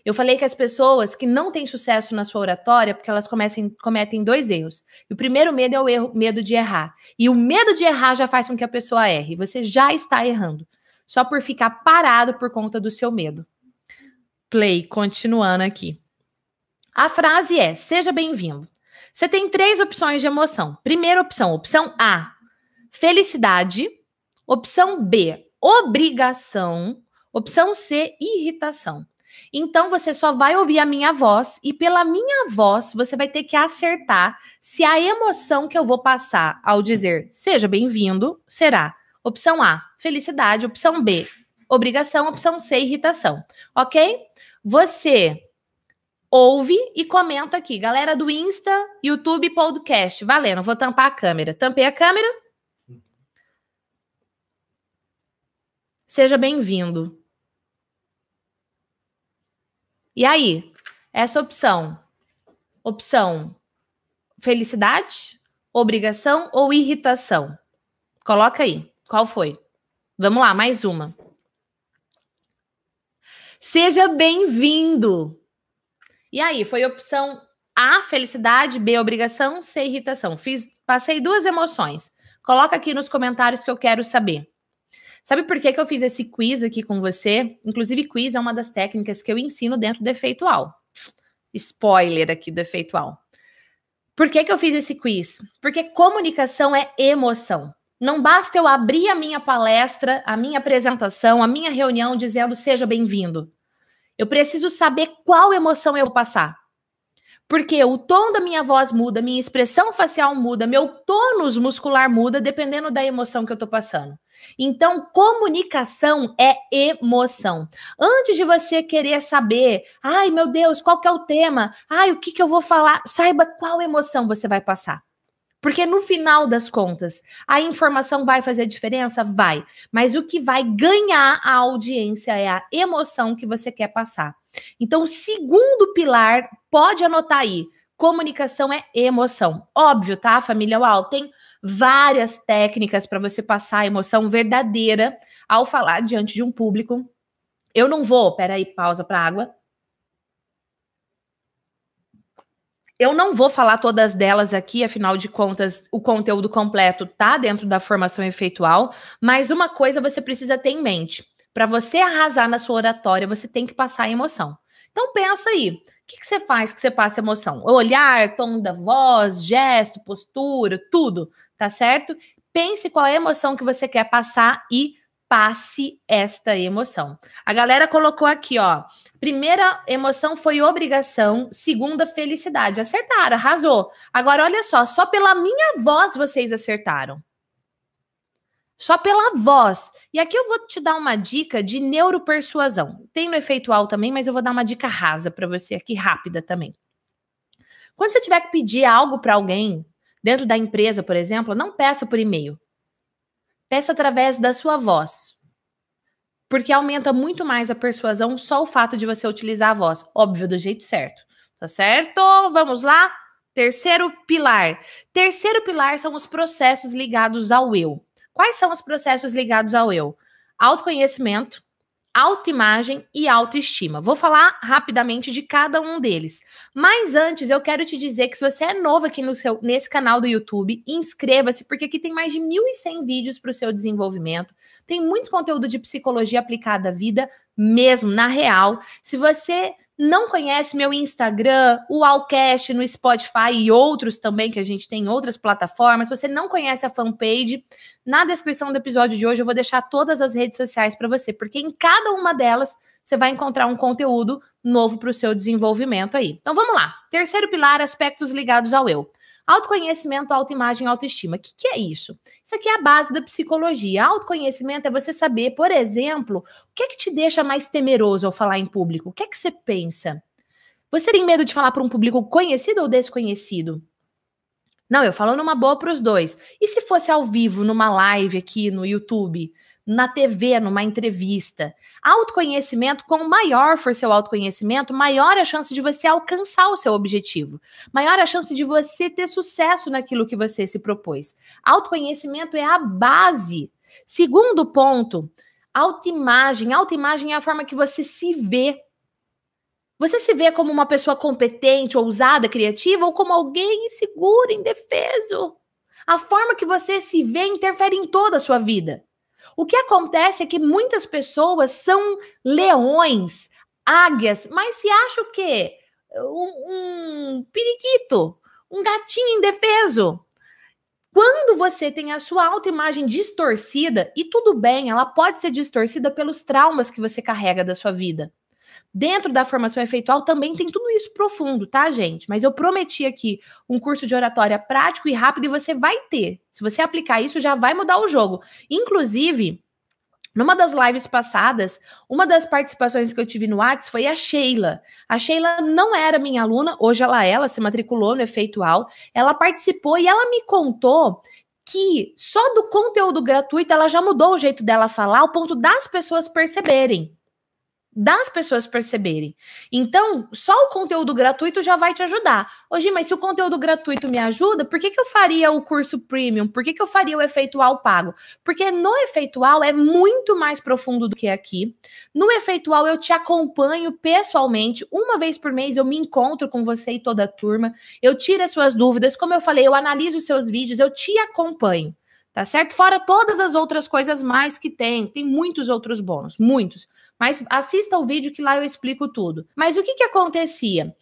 Eu falei que as pessoas que não têm sucesso na sua oratória, porque elas comecem, cometem dois erros. E o primeiro medo é o erro, medo de errar. E o medo de errar já faz com que a pessoa erre. Você já está errando. Só por ficar parado por conta do seu medo. Play, continuando aqui. A frase é: seja bem-vindo. Você tem três opções de emoção. Primeira opção, opção A, felicidade. Opção B, obrigação. Opção C, irritação. Então você só vai ouvir a minha voz e pela minha voz você vai ter que acertar se a emoção que eu vou passar ao dizer seja bem-vindo será opção A, felicidade, opção B, obrigação, opção C, irritação. OK? Você ouve e comenta aqui. Galera do Insta, YouTube, podcast. Valendo, vou tampar a câmera. Tampei a câmera? Seja bem-vindo. E aí, essa opção? Opção felicidade, obrigação ou irritação? Coloca aí, qual foi? Vamos lá, mais uma. Seja bem-vindo. E aí, foi opção A, felicidade, B, obrigação, C, irritação. Fiz, passei duas emoções. Coloca aqui nos comentários que eu quero saber. Sabe por que, que eu fiz esse quiz aqui com você? Inclusive, quiz é uma das técnicas que eu ensino dentro do efeitual. Spoiler aqui do efeitual. Por que, que eu fiz esse quiz? Porque comunicação é emoção. Não basta eu abrir a minha palestra, a minha apresentação, a minha reunião dizendo seja bem-vindo. Eu preciso saber qual emoção eu vou passar. Porque o tom da minha voz muda, minha expressão facial muda, meu tônus muscular muda dependendo da emoção que eu estou passando. Então, comunicação é emoção. Antes de você querer saber, ai meu Deus, qual que é o tema? Ai, o que, que eu vou falar? Saiba qual emoção você vai passar. Porque no final das contas, a informação vai fazer diferença? Vai. Mas o que vai ganhar a audiência é a emoção que você quer passar. Então, segundo pilar, pode anotar aí. Comunicação é emoção. Óbvio, tá, família UAU? Tem várias técnicas para você passar a emoção verdadeira ao falar diante de um público. Eu não vou, peraí, pausa para água. Eu não vou falar todas delas aqui, afinal de contas, o conteúdo completo tá dentro da formação efeitual, mas uma coisa você precisa ter em mente. Para você arrasar na sua oratória, você tem que passar a emoção. Então pensa aí, o que, que, você faz que você passa emoção? Olhar, tom da voz, gesto, postura, tudo tá certo? Pense qual é a emoção que você quer passar e passe esta emoção. A galera colocou aqui, ó. Primeira emoção foi obrigação, segunda felicidade. Acertaram, arrasou. Agora olha só, só pela minha voz vocês acertaram. Só pela voz. E aqui eu vou te dar uma dica de neuropersuasão. Tem no efeitual também, mas eu vou dar uma dica rasa para você aqui rápida também. Quando você tiver que pedir algo para alguém, dentro da empresa, por exemplo, não peça por e-mail. Peça através da sua voz. Porque aumenta muito mais a persuasão só o fato de você utilizar a voz. Óbvio, do jeito certo. Tá certo? Vamos lá? Terceiro pilar. Terceiro pilar são os processos ligados ao eu. Quais são os processos ligados ao eu? Autoconhecimento, autoimagem e autoestima. Vou falar rapidamente de cada um deles. Mas antes, eu quero te dizer que se você é novo aqui no seu, nesse canal do YouTube, inscreva-se, porque aqui tem mais de 1.100 vídeos para o seu desenvolvimento. Tem muito conteúdo de psicologia aplicada à vida, mesmo, na real. Se você não conhece meu Instagram, o Alcast no Spotify e outros também, que a gente tem em outras plataformas, se você não conhece a fanpage, na descrição do episódio de hoje eu vou deixar todas as redes sociais para você, porque em cada uma delas você vai encontrar um conteúdo novo para o seu desenvolvimento aí. Então vamos lá. Terceiro pilar, aspectos ligados ao eu. Autoconhecimento, autoimagem, autoestima. O que, que é isso? Isso aqui é a base da psicologia. Autoconhecimento é você saber, por exemplo, o que é que te deixa mais temeroso ao falar em público? O que é que você pensa? Você tem medo de falar para um público conhecido ou desconhecido? Não, eu falo numa boa para os dois. E se fosse ao vivo, numa live aqui no YouTube? na TV, numa entrevista. Autoconhecimento, quanto maior for seu autoconhecimento, maior a chance de você alcançar o seu objetivo, maior a chance de você ter sucesso naquilo que você se propôs. Autoconhecimento é a base. Segundo ponto, autoimagem. Autoimagem é a forma que você se vê. Você se vê como uma pessoa competente, ousada, criativa ou como alguém inseguro, indefeso. A forma que você se vê interfere em toda a sua vida. O que acontece é que muitas pessoas são leões, águias, mas se acha o quê? Um, um periquito, um gatinho indefeso. Quando você tem a sua autoimagem distorcida, e tudo bem, ela pode ser distorcida pelos traumas que você carrega da sua vida. Dentro da formação efeitual também tem tudo isso profundo, tá, gente? Mas eu prometi aqui um curso de oratória prático e rápido e você vai ter. Se você aplicar isso, já vai mudar o jogo. Inclusive, numa das lives passadas, uma das participações que eu tive no Whats foi a Sheila. A Sheila não era minha aluna, hoje ela é, ela se matriculou no Efeitual. Ela participou e ela me contou que só do conteúdo gratuito ela já mudou o jeito dela falar, ao ponto das pessoas perceberem das pessoas perceberem. Então, só o conteúdo gratuito já vai te ajudar. Hoje, mas se o conteúdo gratuito me ajuda, por que, que eu faria o curso premium? Por que, que eu faria o efeitual pago? Porque no efeitual é muito mais profundo do que aqui. No efeitual eu te acompanho pessoalmente, uma vez por mês eu me encontro com você e toda a turma, eu tiro as suas dúvidas, como eu falei, eu analiso os seus vídeos, eu te acompanho. Tá certo? Fora todas as outras coisas mais que tem, tem muitos outros bônus, muitos. Mas assista o vídeo que lá eu explico tudo. Mas o que, que acontecia?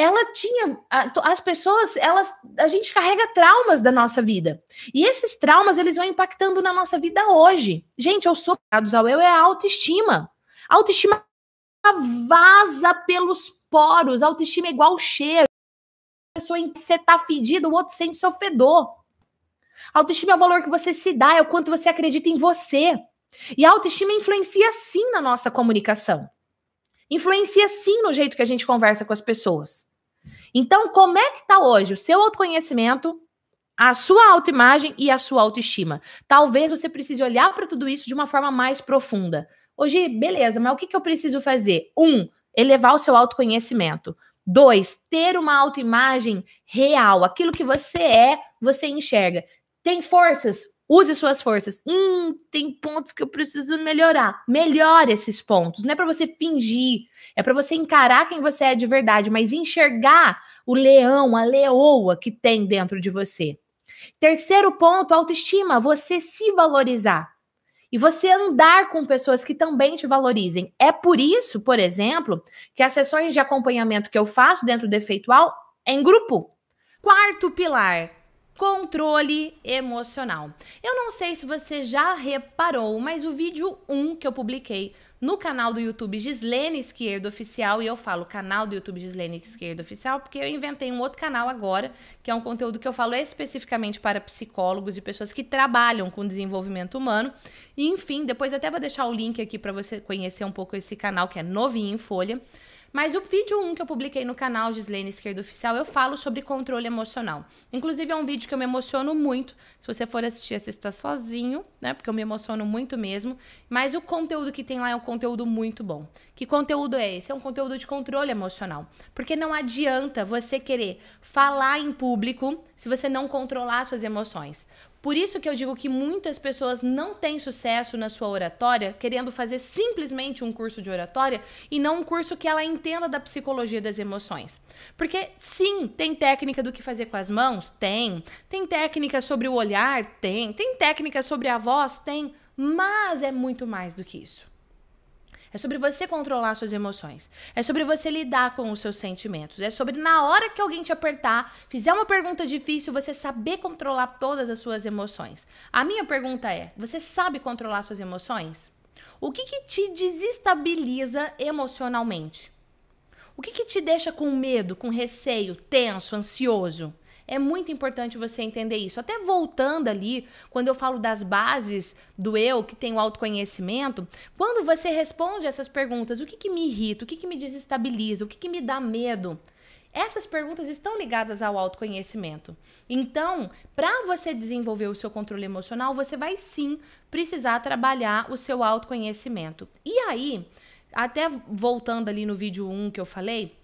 ela tinha as pessoas, elas a gente carrega traumas da nossa vida. E esses traumas eles vão impactando na nossa vida hoje. Gente, eu sou ao eu é a autoestima. A autoestima vaza pelos poros, a autoestima é igual cheiro. A pessoa em que você tá fedido, o outro sente seu fedor. A autoestima é o valor que você se dá, é o quanto você acredita em você. E a autoestima influencia sim na nossa comunicação. Influencia sim no jeito que a gente conversa com as pessoas. Então, como é que está hoje o seu autoconhecimento, a sua autoimagem e a sua autoestima? Talvez você precise olhar para tudo isso de uma forma mais profunda. Hoje, beleza, mas o que, que eu preciso fazer? Um, elevar o seu autoconhecimento. Dois, ter uma autoimagem real. Aquilo que você é, você enxerga. Tem forças? Use suas forças. Hum, tem pontos que eu preciso melhorar. Melhore esses pontos. Não é para você fingir, é para você encarar quem você é de verdade, mas enxergar o leão, a leoa que tem dentro de você. Terceiro ponto, autoestima, você se valorizar. E você andar com pessoas que também te valorizem. É por isso, por exemplo, que as sessões de acompanhamento que eu faço dentro do Efeitual é em grupo. Quarto pilar, Controle emocional. Eu não sei se você já reparou, mas o vídeo 1 que eu publiquei no canal do YouTube Gislene Esquerda Oficial, e eu falo canal do YouTube Gislene Esquerda Oficial, porque eu inventei um outro canal agora, que é um conteúdo que eu falo especificamente para psicólogos e pessoas que trabalham com desenvolvimento humano. E enfim, depois até vou deixar o link aqui para você conhecer um pouco esse canal que é novinho em folha. Mas o vídeo 1 que eu publiquei no canal Gislene Esquerda Oficial, eu falo sobre controle emocional. Inclusive, é um vídeo que eu me emociono muito. Se você for assistir, assista sozinho, né? Porque eu me emociono muito mesmo. Mas o conteúdo que tem lá é um conteúdo muito bom. Que conteúdo é esse? É um conteúdo de controle emocional. Porque não adianta você querer falar em público se você não controlar suas emoções. Por isso que eu digo que muitas pessoas não têm sucesso na sua oratória, querendo fazer simplesmente um curso de oratória e não um curso que ela entenda da psicologia das emoções. Porque sim, tem técnica do que fazer com as mãos? Tem. Tem técnica sobre o olhar? Tem. Tem técnica sobre a voz? Tem. Mas é muito mais do que isso. É sobre você controlar suas emoções. É sobre você lidar com os seus sentimentos. É sobre, na hora que alguém te apertar, fizer uma pergunta difícil, você saber controlar todas as suas emoções. A minha pergunta é: você sabe controlar suas emoções? O que, que te desestabiliza emocionalmente? O que, que te deixa com medo, com receio, tenso, ansioso? É muito importante você entender isso. Até voltando ali, quando eu falo das bases do eu, que tem o autoconhecimento, quando você responde essas perguntas, o que, que me irrita, o que, que me desestabiliza, o que, que me dá medo? Essas perguntas estão ligadas ao autoconhecimento. Então, para você desenvolver o seu controle emocional, você vai sim precisar trabalhar o seu autoconhecimento. E aí, até voltando ali no vídeo 1 que eu falei,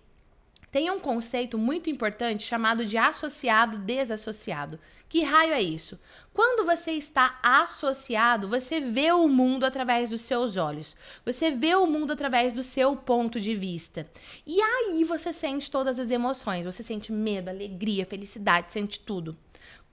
tem um conceito muito importante chamado de associado desassociado. Que raio é isso? Quando você está associado, você vê o mundo através dos seus olhos. Você vê o mundo através do seu ponto de vista. E aí você sente todas as emoções. Você sente medo, alegria, felicidade, sente tudo.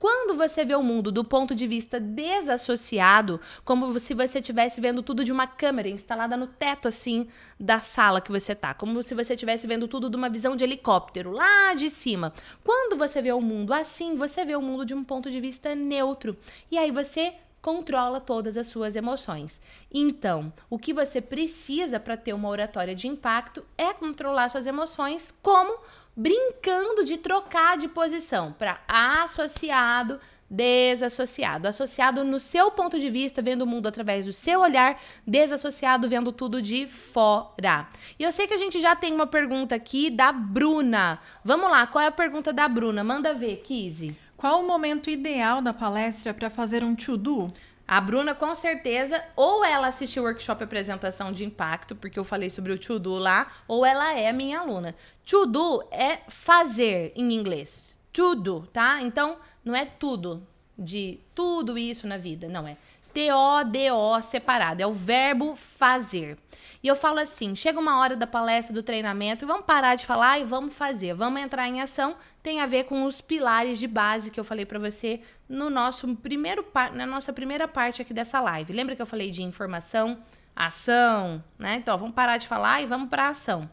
Quando você vê o mundo do ponto de vista desassociado, como se você estivesse vendo tudo de uma câmera instalada no teto assim da sala que você tá, como se você estivesse vendo tudo de uma visão de helicóptero lá de cima. Quando você vê o mundo assim, você vê o mundo de um ponto de vista neutro. E aí você controla todas as suas emoções. Então, o que você precisa para ter uma oratória de impacto é controlar suas emoções como brincando de trocar de posição para associado, desassociado. Associado no seu ponto de vista, vendo o mundo através do seu olhar, desassociado vendo tudo de fora. E eu sei que a gente já tem uma pergunta aqui da Bruna. Vamos lá, qual é a pergunta da Bruna? Manda ver, Kizzy. Qual o momento ideal da palestra para fazer um to-do? A Bruna, com certeza, ou ela assistiu o workshop apresentação de impacto, porque eu falei sobre o to do lá, ou ela é minha aluna. To do é fazer em inglês. To do, tá? Então, não é tudo, de tudo isso na vida, não é. T-O-D-O separado, é o verbo fazer. E eu falo assim: chega uma hora da palestra, do treinamento, e vamos parar de falar e vamos fazer, vamos entrar em ação. Tem a ver com os pilares de base que eu falei para você no nosso primeiro na nossa primeira parte aqui dessa live. Lembra que eu falei de informação, ação, né? Então, ó, vamos parar de falar e vamos para ação.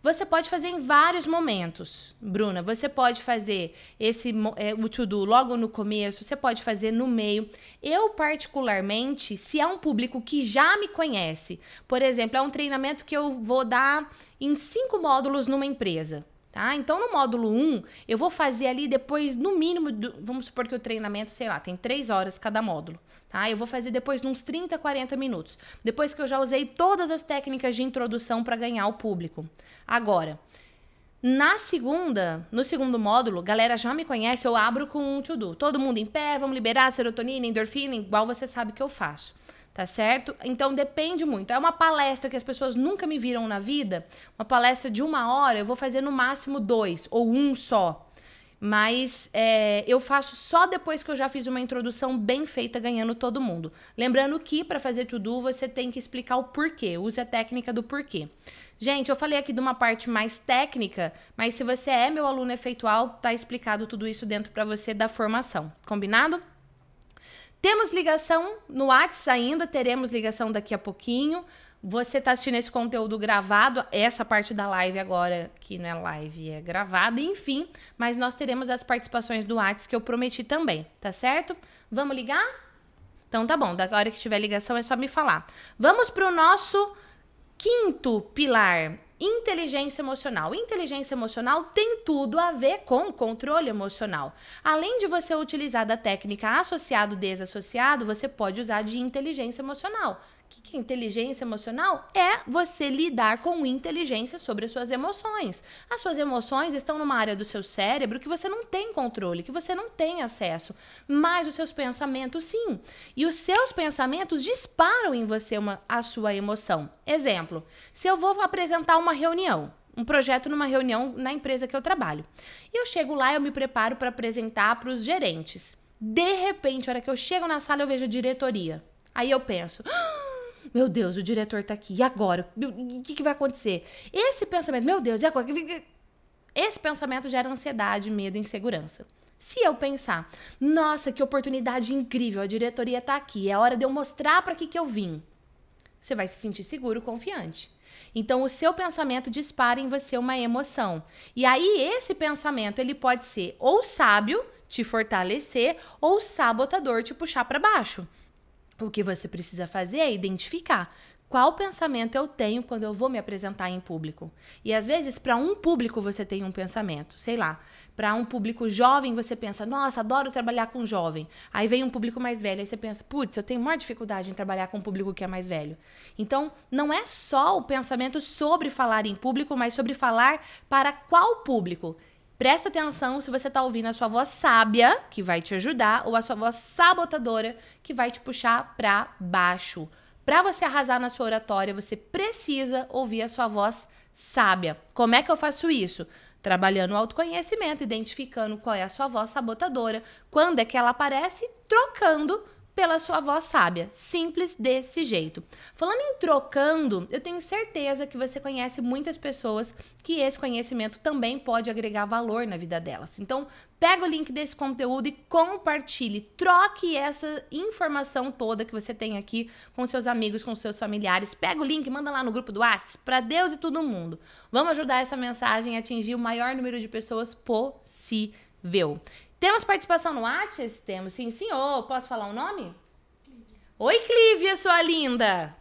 Você pode fazer em vários momentos, Bruna. Você pode fazer esse é, o to-do logo no começo, você pode fazer no meio. Eu, particularmente, se é um público que já me conhece, por exemplo, é um treinamento que eu vou dar em cinco módulos numa empresa. Tá? Então, no módulo 1, eu vou fazer ali depois, no mínimo, do, vamos supor que o treinamento, sei lá, tem 3 horas cada módulo. Tá? Eu vou fazer depois de uns 30, 40 minutos. Depois que eu já usei todas as técnicas de introdução para ganhar o público. Agora, na segunda, no segundo módulo, galera já me conhece, eu abro com um to-do. Todo mundo em pé, vamos liberar serotonina, endorfina, igual você sabe que eu faço tá certo? Então depende muito. É uma palestra que as pessoas nunca me viram na vida, uma palestra de uma hora, eu vou fazer no máximo dois ou um só. Mas é, eu faço só depois que eu já fiz uma introdução bem feita, ganhando todo mundo. Lembrando que para fazer tudo você tem que explicar o porquê, use a técnica do porquê. Gente, eu falei aqui de uma parte mais técnica, mas se você é meu aluno efetual tá explicado tudo isso dentro para você da formação. Combinado? Temos ligação no WhatsApp ainda, teremos ligação daqui a pouquinho. Você está assistindo esse conteúdo gravado, essa parte da live agora, que não é live, é gravada, enfim. Mas nós teremos as participações do WhatsApp que eu prometi também, tá certo? Vamos ligar? Então tá bom, da hora que tiver ligação é só me falar. Vamos para o nosso quinto pilar, Inteligência emocional. Inteligência emocional tem tudo a ver com controle emocional. Além de você utilizar da técnica associado-desassociado, você pode usar de inteligência emocional que, que é inteligência emocional é você lidar com inteligência sobre as suas emoções. As suas emoções estão numa área do seu cérebro que você não tem controle, que você não tem acesso, mas os seus pensamentos sim. E os seus pensamentos disparam em você uma, a sua emoção. Exemplo: se eu vou apresentar uma reunião, um projeto numa reunião na empresa que eu trabalho, e eu chego lá, eu me preparo para apresentar para os gerentes. De repente, a hora que eu chego na sala, eu vejo a diretoria. Aí eu penso. Ah! Meu Deus, o diretor tá aqui. E agora? O que, que vai acontecer? Esse pensamento, meu Deus, e agora? Esse pensamento gera ansiedade, medo e insegurança. Se eu pensar, nossa, que oportunidade incrível, a diretoria tá aqui, é hora de eu mostrar para que, que eu vim. Você vai se sentir seguro, confiante. Então, o seu pensamento dispara em você uma emoção. E aí, esse pensamento ele pode ser ou sábio, te fortalecer, ou sabotador, te puxar para baixo. O que você precisa fazer é identificar qual pensamento eu tenho quando eu vou me apresentar em público. E às vezes, para um público, você tem um pensamento, sei lá. Para um público jovem, você pensa, nossa, adoro trabalhar com jovem. Aí vem um público mais velho, aí você pensa, putz, eu tenho maior dificuldade em trabalhar com um público que é mais velho. Então, não é só o pensamento sobre falar em público, mas sobre falar para qual público. Presta atenção se você tá ouvindo a sua voz sábia, que vai te ajudar, ou a sua voz sabotadora, que vai te puxar para baixo. Para você arrasar na sua oratória, você precisa ouvir a sua voz sábia. Como é que eu faço isso? Trabalhando o autoconhecimento, identificando qual é a sua voz sabotadora, quando é que ela aparece, trocando pela sua voz sábia. Simples desse jeito. Falando em trocando, eu tenho certeza que você conhece muitas pessoas que esse conhecimento também pode agregar valor na vida delas. Então, pega o link desse conteúdo e compartilhe. Troque essa informação toda que você tem aqui com seus amigos, com seus familiares. Pega o link, manda lá no grupo do WhatsApp, para Deus e todo mundo. Vamos ajudar essa mensagem a atingir o maior número de pessoas possível. Temos participação no Whats? Temos, sim, senhor. Posso falar o um nome? Oi, Clívia, sua linda.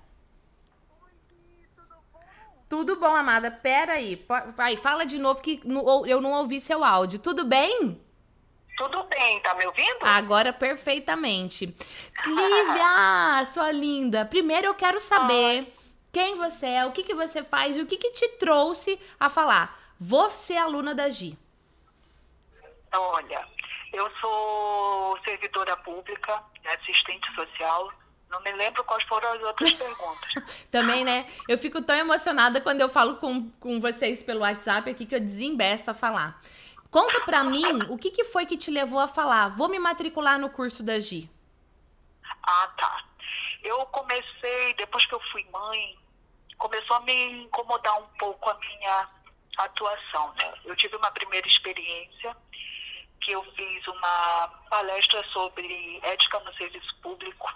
Oi, tudo bom? Tudo bom, amada. Pera aí. Aí, fala de novo que eu não ouvi seu áudio. Tudo bem? Tudo bem, tá me ouvindo? Agora perfeitamente. Clívia, sua linda. Primeiro eu quero saber quem você é, o que, que você faz e o que, que te trouxe a falar. Vou ser é aluna da Gi. Olha, eu sou servidora pública, né, assistente social. Não me lembro quais foram as outras perguntas. Também, né? Eu fico tão emocionada quando eu falo com, com vocês pelo WhatsApp aqui que eu desembeço a falar. Conta pra mim o que, que foi que te levou a falar, vou me matricular no curso da GI. Ah, tá. Eu comecei, depois que eu fui mãe, começou a me incomodar um pouco a minha atuação, né? Eu tive uma primeira experiência que eu fiz uma palestra sobre ética no serviço público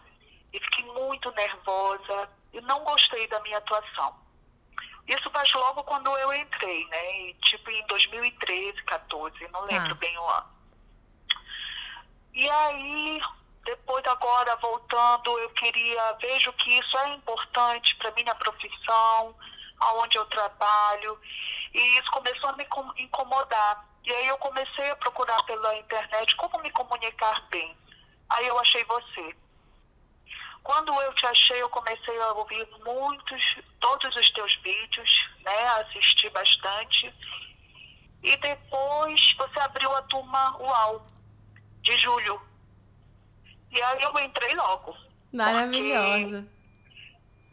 e fiquei muito nervosa e não gostei da minha atuação. Isso faz logo quando eu entrei, né? E, tipo em 2013, 14, não lembro ah. bem o ano. E aí, depois agora voltando, eu queria vejo que isso é importante para minha profissão, aonde eu trabalho, e isso começou a me incomodar. E aí eu comecei a procurar pela internet como me comunicar bem. Aí eu achei você. Quando eu te achei, eu comecei a ouvir muitos, todos os teus vídeos, né? Assisti bastante. E depois você abriu a turma UAU de julho. E aí eu entrei logo. Maravilhosa.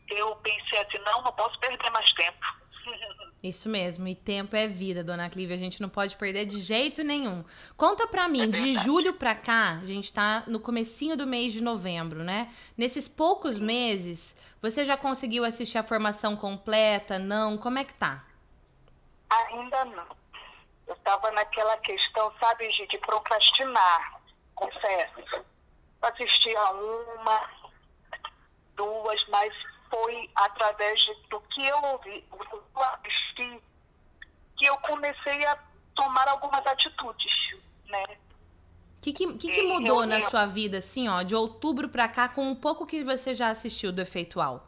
Eu pensei assim, não, não posso perder mais tempo. Isso mesmo, e tempo é vida, dona Clive, a gente não pode perder de jeito nenhum. Conta pra mim, de julho pra cá, a gente tá no comecinho do mês de novembro, né? Nesses poucos meses, você já conseguiu assistir a formação completa? Não? Como é que tá? Ainda não. Eu tava naquela questão, sabe, de, de procrastinar, confesso. Assisti a uma, duas, mas foi através do que eu ouvi, do que eu assisti, que eu comecei a tomar algumas atitudes, né? O que, que, que, que, mudou eu, na eu... sua vida, assim, ó, de outubro para cá, com um pouco que você já assistiu do Efeitual?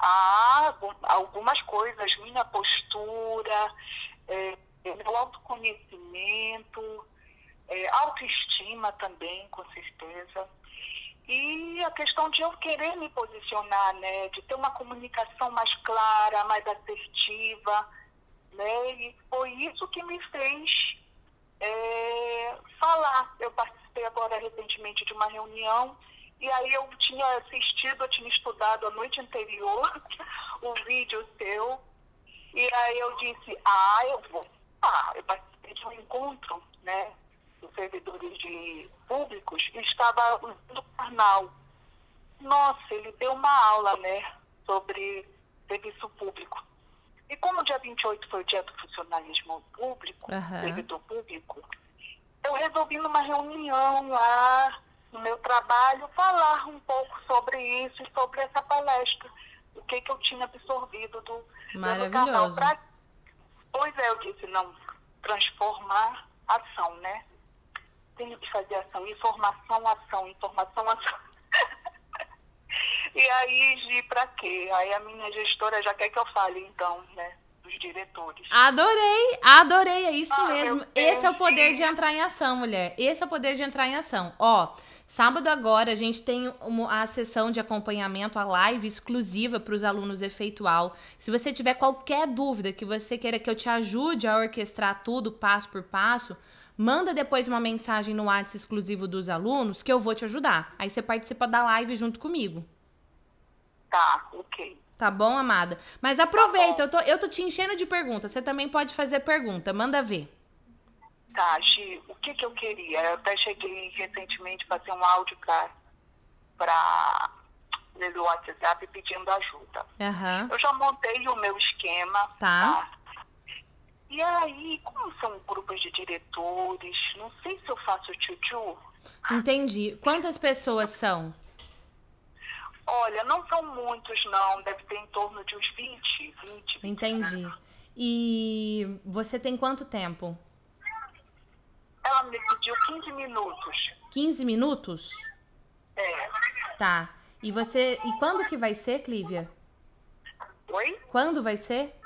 Ah, algumas coisas, minha postura, é, meu autoconhecimento, é, autoestima também, com certeza. E a questão de eu querer me posicionar, né? De ter uma comunicação mais clara, mais assertiva, né? E foi isso que me fez é, falar. Eu participei agora recentemente de uma reunião e aí eu tinha assistido, eu tinha estudado a noite anterior o vídeo seu e aí eu disse, ah, eu vou, ah, eu participei de um encontro, né? servidores de públicos estava usando canal. Nossa, ele deu uma aula, né, sobre serviço público. E como o dia 28 foi o dia do funcionalismo público, uhum. servidor público, eu resolvi numa reunião lá no meu trabalho falar um pouco sobre isso e sobre essa palestra, o que, que eu tinha absorvido do, do canal. Pra... Pois é, eu disse, não, transformar ação, né? tenho que fazer ação, informação, ação, informação, ação. e aí, Gi, pra quê? Aí a minha gestora já quer que eu fale, então, né? Dos diretores. Adorei, adorei, é isso ah, mesmo. Esse é o poder de entrar em ação, mulher. Esse é o poder de entrar em ação. Ó. Sábado agora a gente tem uma, a sessão de acompanhamento, a live exclusiva para os alunos efeitual. Se você tiver qualquer dúvida que você queira que eu te ajude a orquestrar tudo passo por passo, Manda depois uma mensagem no WhatsApp exclusivo dos alunos que eu vou te ajudar. Aí você participa da live junto comigo. Tá, ok. Tá bom, amada? Mas tá aproveita, tá eu, tô, eu tô te enchendo de perguntas. Você também pode fazer pergunta, manda ver. Tá, Gi, o que que eu queria? Eu até cheguei recentemente, fazer um áudio pra, pra no WhatsApp pedindo ajuda. Uhum. Eu já montei o meu esquema, tá? tá? E aí, como são grupos de diretores, não sei se eu faço tchutchu. Entendi. Quantas pessoas são? Olha, não são muitos, não. Deve ter em torno de uns 20, 20. Entendi. E você tem quanto tempo? Ela me pediu 15 minutos. 15 minutos? É. Tá. E você. E quando que vai ser, Clívia? Oi? Quando vai ser?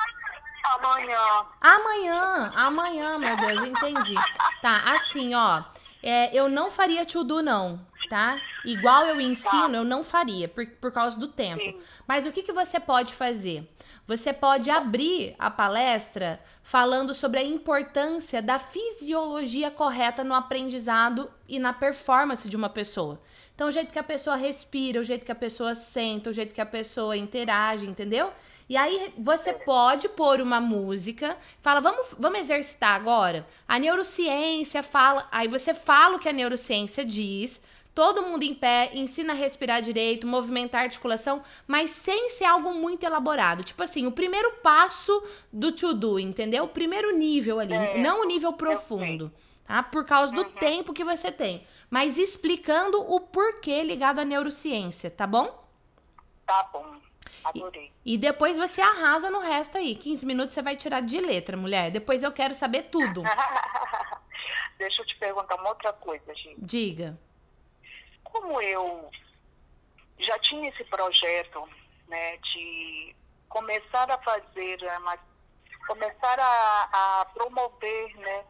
Amanhã. Amanhã, amanhã, meu Deus, entendi. Tá, assim, ó. É, eu não faria to do, não, tá? Igual eu ensino, eu não faria, por, por causa do tempo. Sim. Mas o que, que você pode fazer? Você pode abrir a palestra falando sobre a importância da fisiologia correta no aprendizado e na performance de uma pessoa. Então, o jeito que a pessoa respira, o jeito que a pessoa senta, o jeito que a pessoa interage, entendeu? E aí você pode pôr uma música, fala, vamos, vamos exercitar agora? A neurociência fala, aí você fala o que a neurociência diz, todo mundo em pé, ensina a respirar direito, movimentar a articulação, mas sem ser algo muito elaborado. Tipo assim, o primeiro passo do to do, entendeu? O primeiro nível ali, é, não o nível profundo, tá? Por causa do uhum. tempo que você tem, mas explicando o porquê ligado à neurociência, tá bom? Tá bom. Adorei. E, e depois você arrasa no resto aí. 15 minutos você vai tirar de letra, mulher. Depois eu quero saber tudo. Deixa eu te perguntar uma outra coisa, gente. Diga. Como eu já tinha esse projeto, né, de começar a fazer, né, mas começar a, a promover, né,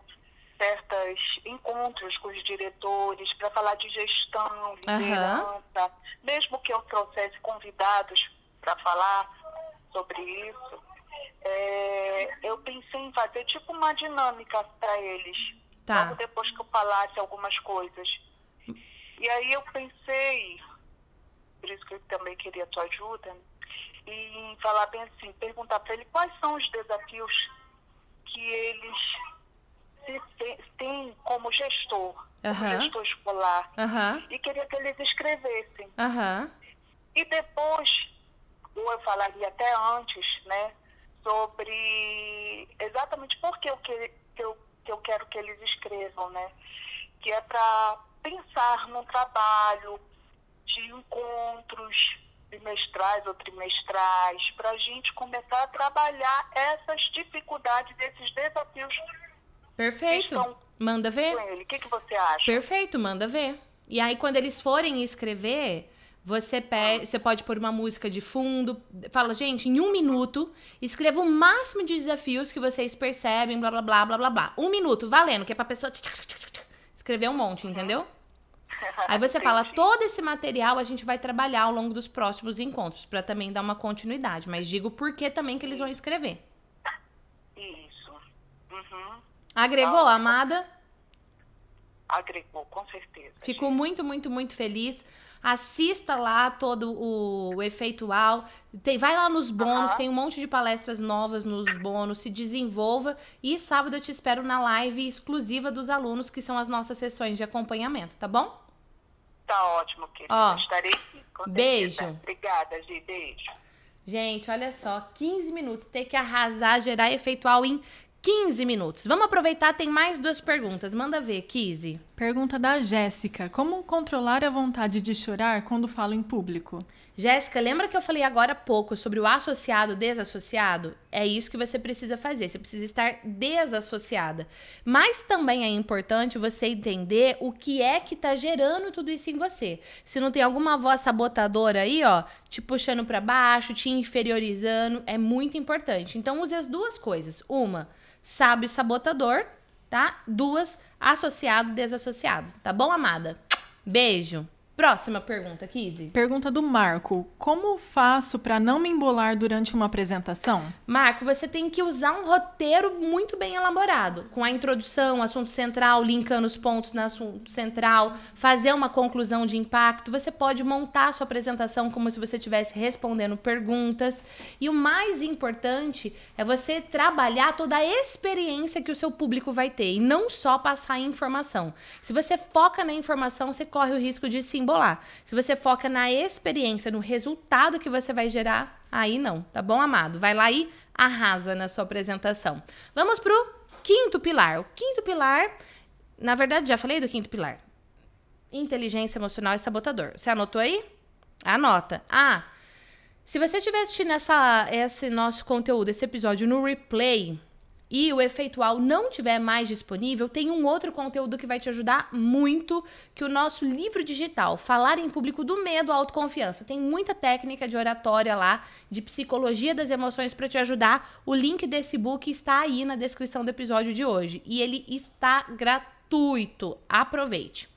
certos encontros com os diretores para falar de gestão, liderança, uhum. mesmo que eu trouxesse convidados para falar sobre isso, é, eu pensei em fazer tipo uma dinâmica para eles, tá. logo depois que eu falasse algumas coisas. E aí eu pensei, por isso que eu também queria a tua ajuda, em falar bem assim, perguntar para ele quais são os desafios que eles têm como gestor, uhum. como gestor escolar, uhum. e queria que eles escrevessem. Uhum. E depois ou eu falaria até antes, né, sobre exatamente por eu, que, que eu, que eu quero que eles escrevam, né, que é para pensar num trabalho de encontros bimestrais ou trimestrais, para a gente começar a trabalhar essas dificuldades, esses desafios. Perfeito. Manda ver. O que, que você acha? Perfeito, manda ver. E aí, quando eles forem escrever, você, pede, você pode pôr uma música de fundo, fala, gente, em um minuto, escreva o máximo de desafios que vocês percebem, blá, blá, blá, blá, blá, blá. Um minuto, valendo, que é pra pessoa escrever um monte, entendeu? Aí você fala, todo esse material a gente vai trabalhar ao longo dos próximos encontros, para também dar uma continuidade. Mas digo por que também que eles vão escrever. Isso. Uhum. Agregou, amada? Agregou, com certeza. Ficou gente. muito, muito, muito feliz assista lá todo o, o efeitual, tem, vai lá nos bônus, uhum. tem um monte de palestras novas nos bônus, se desenvolva. E sábado eu te espero na live exclusiva dos alunos, que são as nossas sessões de acompanhamento, tá bom? Tá ótimo, querida. Ó, Estarei aqui. Beijo. Obrigada, Gi. Beijo. Gente, olha só, 15 minutos, ter que arrasar, gerar efeitual em 15 minutos. Vamos aproveitar, tem mais duas perguntas. Manda ver, Kise. Pergunta da Jéssica: Como controlar a vontade de chorar quando falo em público? Jéssica, lembra que eu falei agora há pouco sobre o associado desassociado? É isso que você precisa fazer. Você precisa estar desassociada. Mas também é importante você entender o que é que está gerando tudo isso em você. Se não tem alguma voz sabotadora aí, ó, te puxando para baixo, te inferiorizando, é muito importante. Então use as duas coisas. Uma, sábio sabotador, tá? Duas, associado, desassociado, tá bom, amada? Beijo! Próxima pergunta, Kizzy. Pergunta do Marco. Como faço para não me embolar durante uma apresentação? Marco, você tem que usar um roteiro muito bem elaborado, com a introdução, assunto central, linkando os pontos no assunto central, fazer uma conclusão de impacto. Você pode montar a sua apresentação como se você estivesse respondendo perguntas. E o mais importante é você trabalhar toda a experiência que o seu público vai ter e não só passar informação. Se você foca na informação, você corre o risco de se embolar rebolar. Se você foca na experiência, no resultado que você vai gerar, aí não, tá bom, amado? Vai lá e arrasa na sua apresentação. Vamos pro quinto pilar. O quinto pilar, na verdade, já falei do quinto pilar. Inteligência emocional e sabotador. Você anotou aí? Anota. Ah, se você estiver assistindo essa, esse nosso conteúdo, esse episódio no replay, e o efeitual não tiver mais disponível, tem um outro conteúdo que vai te ajudar muito, que o nosso livro digital, Falar em Público do Medo à Autoconfiança. Tem muita técnica de oratória lá, de psicologia das emoções para te ajudar. O link desse book está aí na descrição do episódio de hoje e ele está gratuito. Aproveite.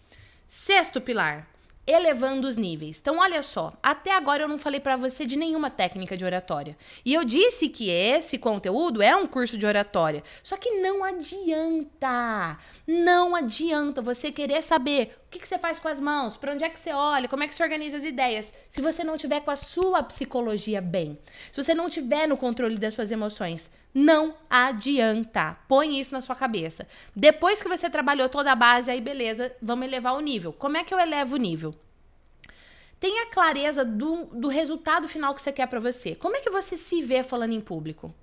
Sexto pilar, elevando os níveis. Então, olha só, até agora eu não falei para você de nenhuma técnica de oratória. E eu disse que esse conteúdo é um curso de oratória. Só que não adianta, não adianta você querer saber o que, que você faz com as mãos, para onde é que você olha, como é que você organiza as ideias, se você não tiver com a sua psicologia bem, se você não tiver no controle das suas emoções. Não adianta. Põe isso na sua cabeça. Depois que você trabalhou toda a base, aí beleza, vamos elevar o nível. Como é que eu elevo o nível? Tenha clareza do, do resultado final que você quer para você. Como é que você se vê falando em público?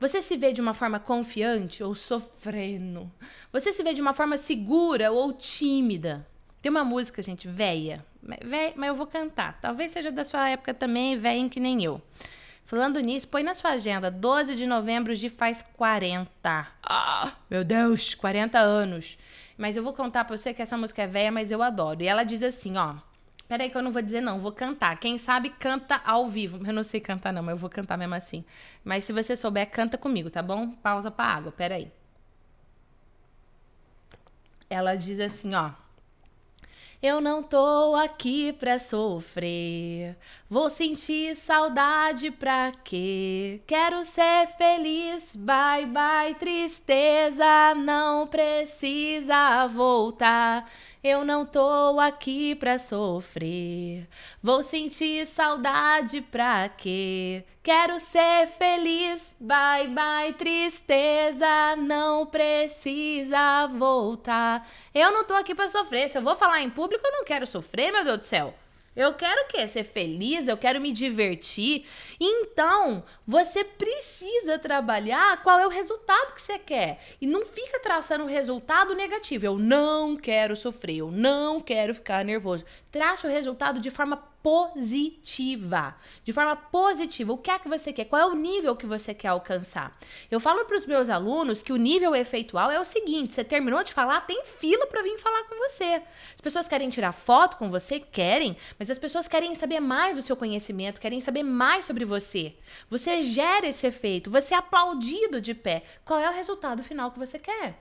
Você se vê de uma forma confiante ou sofrendo? Você se vê de uma forma segura ou tímida? Tem uma música, gente, véia. Véia, mas eu vou cantar. Talvez seja da sua época também, véia que nem eu. Falando nisso, põe na sua agenda, 12 de novembro de faz 40. Ah, meu Deus, 40 anos. Mas eu vou contar pra você que essa música é velha, mas eu adoro. E ela diz assim, ó. Peraí que eu não vou dizer não, vou cantar. Quem sabe canta ao vivo. Eu não sei cantar não, mas eu vou cantar mesmo assim. Mas se você souber, canta comigo, tá bom? Pausa pra água, peraí. Ela diz assim, ó. Eu não tô aqui pra sofrer. Vou sentir saudade pra quê? Quero ser feliz, bye bye, tristeza, não precisa voltar. Eu não tô aqui pra sofrer. Vou sentir saudade pra quê? Quero ser feliz, bye bye, tristeza, não precisa voltar. Eu não tô aqui pra sofrer. Se eu vou falar em público, eu não quero sofrer, meu Deus do céu. Eu quero o quê? Ser feliz, eu quero me divertir. Então, você precisa trabalhar qual é o resultado que você quer. E não fica traçando um resultado negativo. Eu não quero sofrer, eu não quero ficar nervoso. Traça o resultado de forma positiva. De forma positiva. O que é que você quer? Qual é o nível que você quer alcançar? Eu falo para os meus alunos que o nível efeitual é o seguinte: você terminou de falar, tem fila para vir falar com você. As pessoas querem tirar foto com você? Querem, mas as pessoas querem saber mais do seu conhecimento, querem saber mais sobre você. Você gera esse efeito, você é aplaudido de pé. Qual é o resultado final que você quer?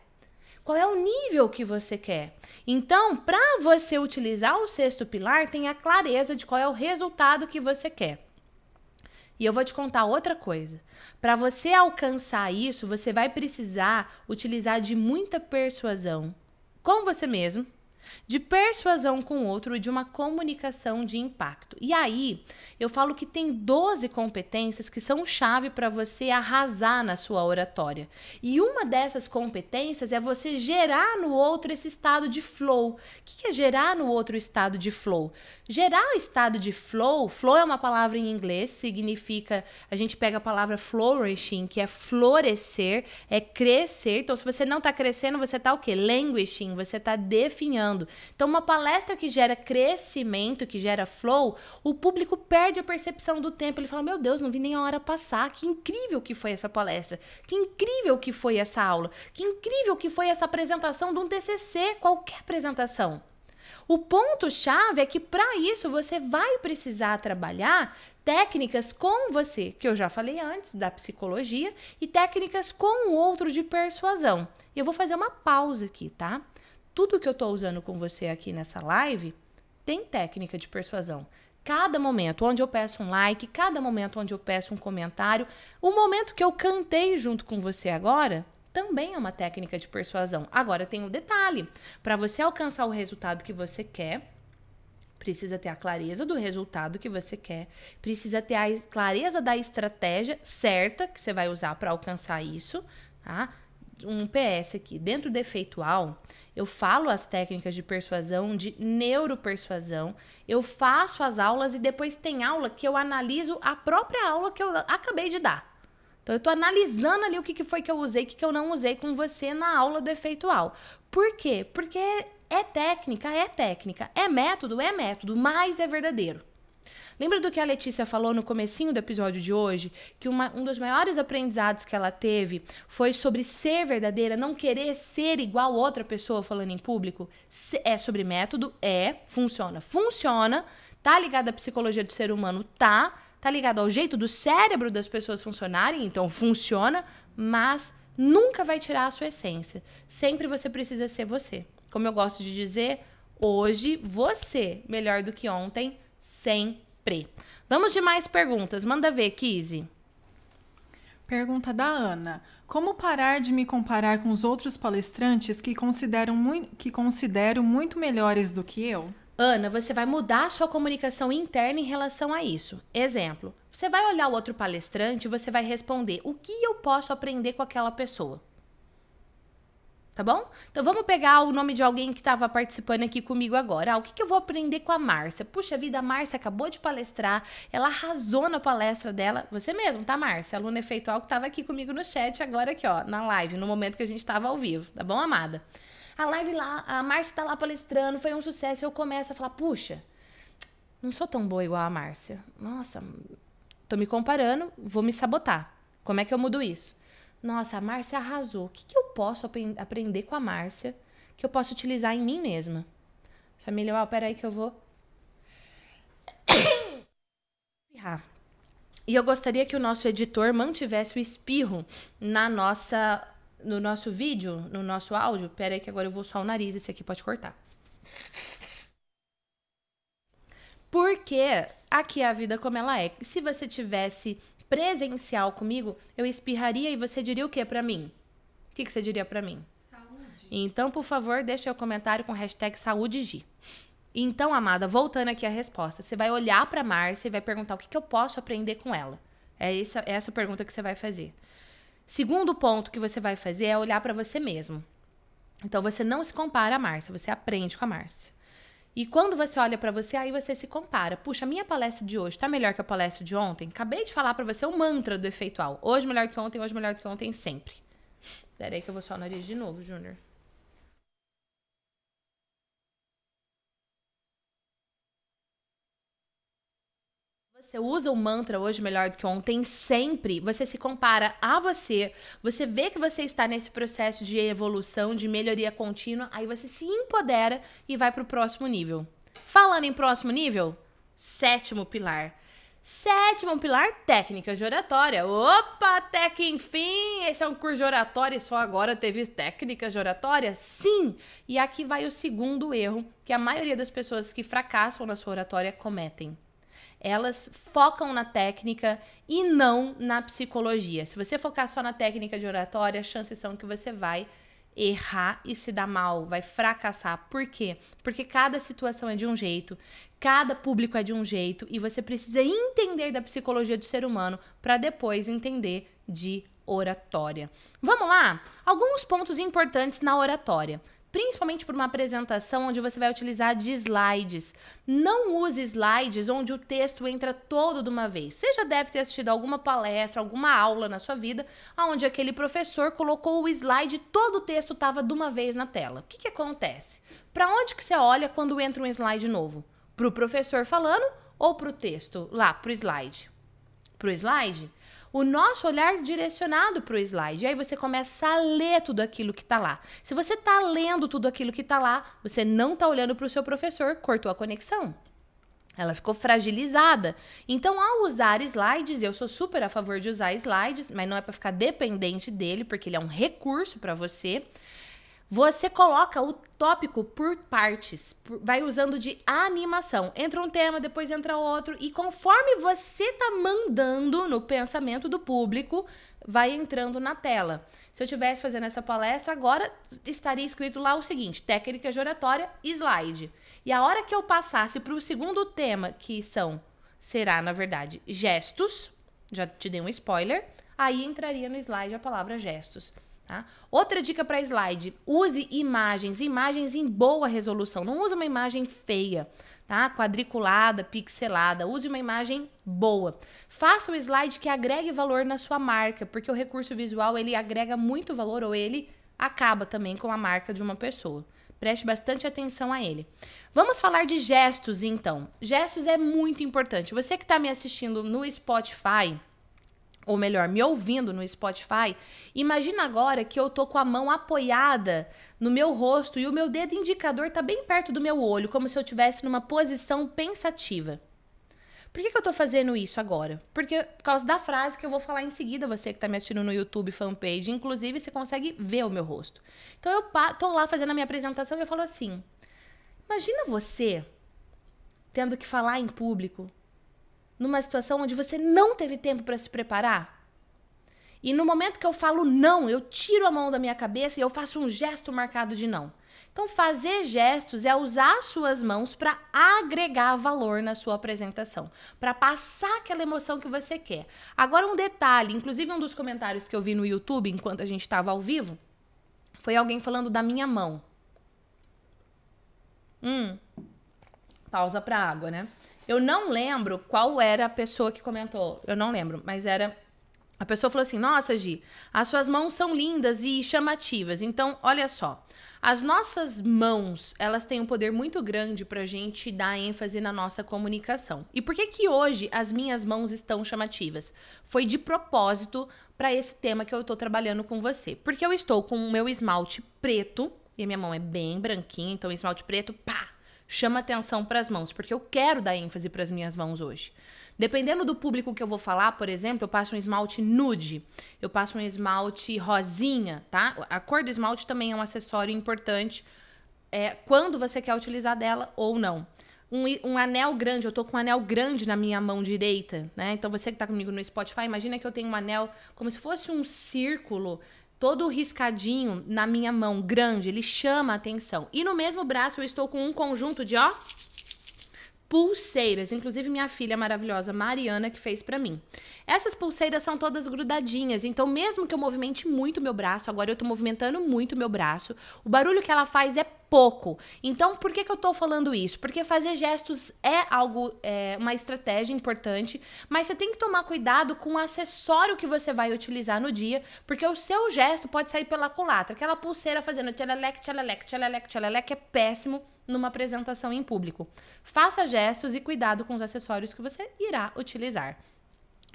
Qual é o nível que você quer? Então, para você utilizar o sexto pilar, tenha clareza de qual é o resultado que você quer. E eu vou te contar outra coisa. Para você alcançar isso, você vai precisar utilizar de muita persuasão com você mesmo de persuasão com o outro e de uma comunicação de impacto. E aí, eu falo que tem 12 competências que são chave para você arrasar na sua oratória. E uma dessas competências é você gerar no outro esse estado de flow. O que é gerar no outro estado de flow? gerar o estado de flow. Flow é uma palavra em inglês, significa. A gente pega a palavra flourishing, que é florescer, é crescer. Então, se você não está crescendo, você está o quê? Languishing, você está definhando. Então, uma palestra que gera crescimento, que gera flow, o público perde a percepção do tempo. Ele fala: Meu Deus, não vi nem a hora passar. Que incrível que foi essa palestra. Que incrível que foi essa aula. Que incrível que foi essa apresentação de um TCC, qualquer apresentação. O ponto-chave é que para isso você vai precisar trabalhar técnicas com você, que eu já falei antes, da psicologia, e técnicas com o outro de persuasão. E eu vou fazer uma pausa aqui, tá? Tudo que eu estou usando com você aqui nessa live tem técnica de persuasão. Cada momento onde eu peço um like, cada momento onde eu peço um comentário, o momento que eu cantei junto com você agora também é uma técnica de persuasão. Agora tem um detalhe: para você alcançar o resultado que você quer, precisa ter a clareza do resultado que você quer, precisa ter a clareza da estratégia certa que você vai usar para alcançar isso, tá? Um PS aqui, dentro do efeitual, eu falo as técnicas de persuasão, de neuropersuasão, eu faço as aulas e depois tem aula que eu analiso a própria aula que eu acabei de dar. Então, eu estou analisando ali o que, que foi que eu usei, o que, que eu não usei com você na aula do efeitual. Por quê? Porque é, é técnica, é técnica. É método, é método, mas é verdadeiro. Lembra do que a Letícia falou no comecinho do episódio de hoje? Que uma, um dos maiores aprendizados que ela teve foi sobre ser verdadeira, não querer ser igual outra pessoa falando em público? Se, é sobre método? É. Funciona. Funciona. Tá ligado à psicologia do ser humano? Tá tá ligado ao jeito do cérebro das pessoas funcionarem, então funciona, mas nunca vai tirar a sua essência. Sempre você precisa ser você. Como eu gosto de dizer, hoje você melhor do que ontem, sempre. Vamos de mais perguntas. Manda ver, Kizzy. Pergunta da Ana. Como parar de me comparar com os outros palestrantes que, consideram que considero muito melhores do que eu? Ana, você vai mudar a sua comunicação interna em relação a isso. Exemplo, você vai olhar o outro palestrante e você vai responder: o que eu posso aprender com aquela pessoa? Tá bom? Então vamos pegar o nome de alguém que estava participando aqui comigo agora. Ah, o que, que eu vou aprender com a Márcia? Puxa vida, a Márcia acabou de palestrar, ela arrasou na palestra dela. Você mesmo, tá, Márcia? Aluna efeitual que estava aqui comigo no chat agora aqui, ó, na live, no momento que a gente estava ao vivo. Tá bom, amada? a live lá, a Márcia tá lá palestrando, foi um sucesso. Eu começo a falar, puxa, não sou tão boa igual a Márcia. Nossa, tô me comparando, vou me sabotar. Como é que eu mudo isso? Nossa, a Márcia arrasou. O que, que eu posso ap aprender com a Márcia que eu posso utilizar em mim mesma? Família, ó, oh, peraí que eu vou. E eu gostaria que o nosso editor mantivesse o espirro na nossa no nosso vídeo, no nosso áudio. Pera aí que agora eu vou só o nariz, esse aqui pode cortar. Porque aqui é a vida como ela é. Se você tivesse presencial comigo, eu espirraria e você diria o que para mim? O que, que você diria para mim? Saúde. Então, por favor, deixa o comentário com hashtag saúde G. Então, amada, voltando aqui à resposta, você vai olhar para Márcia e vai perguntar o que, que eu posso aprender com ela. É essa, é essa pergunta que você vai fazer. Segundo ponto que você vai fazer é olhar para você mesmo. Então você não se compara a Márcia, você aprende com a Márcia. E quando você olha para você, aí você se compara. Puxa, minha palestra de hoje tá melhor que a palestra de ontem? Acabei de falar para você o mantra do efeitual. Hoje melhor que ontem, hoje melhor que ontem, sempre. Peraí que eu vou só o nariz de novo, Júnior. você usa o mantra hoje melhor do que ontem, sempre você se compara a você, você vê que você está nesse processo de evolução, de melhoria contínua, aí você se empodera e vai para o próximo nível. Falando em próximo nível, sétimo pilar. Sétimo pilar, técnicas de oratória. Opa, até que enfim, esse é um curso de oratória e só agora teve técnicas de oratória? Sim! E aqui vai o segundo erro que a maioria das pessoas que fracassam na sua oratória cometem elas focam na técnica e não na psicologia. Se você focar só na técnica de oratória, as chances são que você vai errar e se dar mal, vai fracassar. Por quê? Porque cada situação é de um jeito, cada público é de um jeito e você precisa entender da psicologia do ser humano para depois entender de oratória. Vamos lá? Alguns pontos importantes na oratória principalmente por uma apresentação onde você vai utilizar de slides. Não use slides onde o texto entra todo de uma vez. Você já deve ter assistido alguma palestra, alguma aula na sua vida, onde aquele professor colocou o slide e todo o texto estava de uma vez na tela. O que, que acontece? Para onde que você olha quando entra um slide novo? Para o professor falando ou para o texto? Lá, para o slide. Para o slide? o nosso olhar direcionado para o slide. aí você começa a ler tudo aquilo que está lá. Se você está lendo tudo aquilo que está lá, você não está olhando para o seu professor, cortou a conexão. Ela ficou fragilizada. Então, ao usar slides, eu sou super a favor de usar slides, mas não é para ficar dependente dele, porque ele é um recurso para você. Você coloca o tópico por partes, vai usando de animação. Entra um tema, depois entra outro, e conforme você tá mandando no pensamento do público, vai entrando na tela. Se eu estivesse fazendo essa palestra agora, estaria escrito lá o seguinte: técnica de oratória, slide. E a hora que eu passasse para o segundo tema, que são será, na verdade, gestos, já te dei um spoiler, aí entraria no slide a palavra gestos. Tá? Outra dica para slide: use imagens, imagens em boa resolução. Não use uma imagem feia, tá? Quadriculada, pixelada. Use uma imagem boa. Faça um slide que agregue valor na sua marca, porque o recurso visual ele agrega muito valor ou ele acaba também com a marca de uma pessoa. Preste bastante atenção a ele. Vamos falar de gestos então. Gestos é muito importante. Você que está me assistindo no Spotify, ou melhor, me ouvindo no Spotify, imagina agora que eu tô com a mão apoiada no meu rosto e o meu dedo indicador tá bem perto do meu olho, como se eu estivesse numa posição pensativa. Por que, que, eu tô fazendo isso agora? Porque por causa da frase que eu vou falar em seguida, você que tá me assistindo no YouTube fanpage, inclusive você consegue ver o meu rosto. Então eu tô lá fazendo a minha apresentação e eu falo assim: Imagina você tendo que falar em público numa situação onde você não teve tempo para se preparar? E no momento que eu falo não, eu tiro a mão da minha cabeça e eu faço um gesto marcado de não. Então, fazer gestos é usar suas mãos para agregar valor na sua apresentação, para passar aquela emoção que você quer. Agora, um detalhe: inclusive, um dos comentários que eu vi no YouTube enquanto a gente estava ao vivo foi alguém falando da minha mão. Hum, pausa para água, né? Eu não lembro qual era a pessoa que comentou. Eu não lembro, mas era. A pessoa falou assim: Nossa, Gi, as suas mãos são lindas e chamativas. Então, olha só. As nossas mãos, elas têm um poder muito grande pra gente dar ênfase na nossa comunicação. E por que que hoje as minhas mãos estão chamativas? Foi de propósito para esse tema que eu tô trabalhando com você. Porque eu estou com o meu esmalte preto, e a minha mão é bem branquinha, então esmalte preto, pá, chama atenção para as mãos, porque eu quero dar ênfase para as minhas mãos hoje. Dependendo do público que eu vou falar, por exemplo, eu passo um esmalte nude, eu passo um esmalte rosinha, tá? A cor do esmalte também é um acessório importante é, quando você quer utilizar dela ou não. Um, um, anel grande, eu tô com um anel grande na minha mão direita, né? Então você que tá comigo no Spotify, imagina que eu tenho um anel como se fosse um círculo todo riscadinho na minha mão, grande, ele chama a atenção. E no mesmo braço eu estou com um conjunto de, ó, pulseiras, inclusive minha filha maravilhosa Mariana que fez para mim. Essas pulseiras são todas grudadinhas, então mesmo que eu movimente muito meu braço, agora eu tô movimentando muito meu braço, o barulho que ela faz é pouco. Então, por que, que eu tô falando isso? Porque fazer gestos é algo, é uma estratégia importante, mas você tem que tomar cuidado com o acessório que você vai utilizar no dia, porque o seu gesto pode sair pela culatra. Aquela pulseira fazendo tchalelec, tchalelec, tchalelec, tchalelec é péssimo numa apresentação em público. Faça gestos e cuidado com os acessórios que você irá utilizar.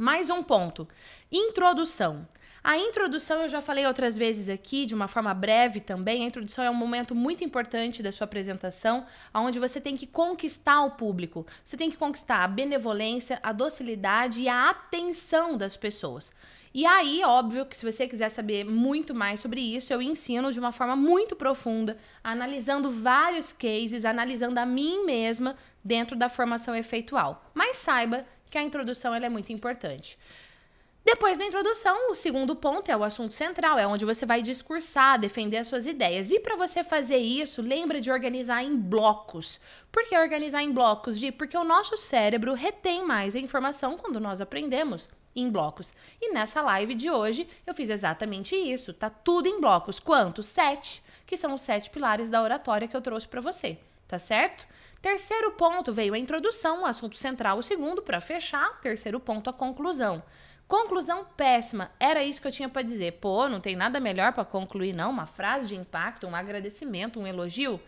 Mais um ponto: introdução. A introdução eu já falei outras vezes aqui, de uma forma breve também. A introdução é um momento muito importante da sua apresentação, onde você tem que conquistar o público. Você tem que conquistar a benevolência, a docilidade e a atenção das pessoas. E aí, óbvio que se você quiser saber muito mais sobre isso, eu ensino de uma forma muito profunda, analisando vários cases, analisando a mim mesma dentro da formação efeitual. Mas saiba que a introdução é muito importante. Depois da introdução, o segundo ponto é o assunto central, é onde você vai discursar, defender as suas ideias. E para você fazer isso, lembra de organizar em blocos. Por que organizar em blocos, de Porque o nosso cérebro retém mais a informação quando nós aprendemos em blocos. E nessa live de hoje, eu fiz exatamente isso. Tá tudo em blocos. Quantos? Sete, que são os sete pilares da oratória que eu trouxe para você, tá certo? Terceiro ponto veio a introdução, o assunto central, o segundo para fechar, terceiro ponto a conclusão. Conclusão péssima. Era isso que eu tinha para dizer. Pô, não tem nada melhor para concluir, não? Uma frase de impacto, um agradecimento, um elogio?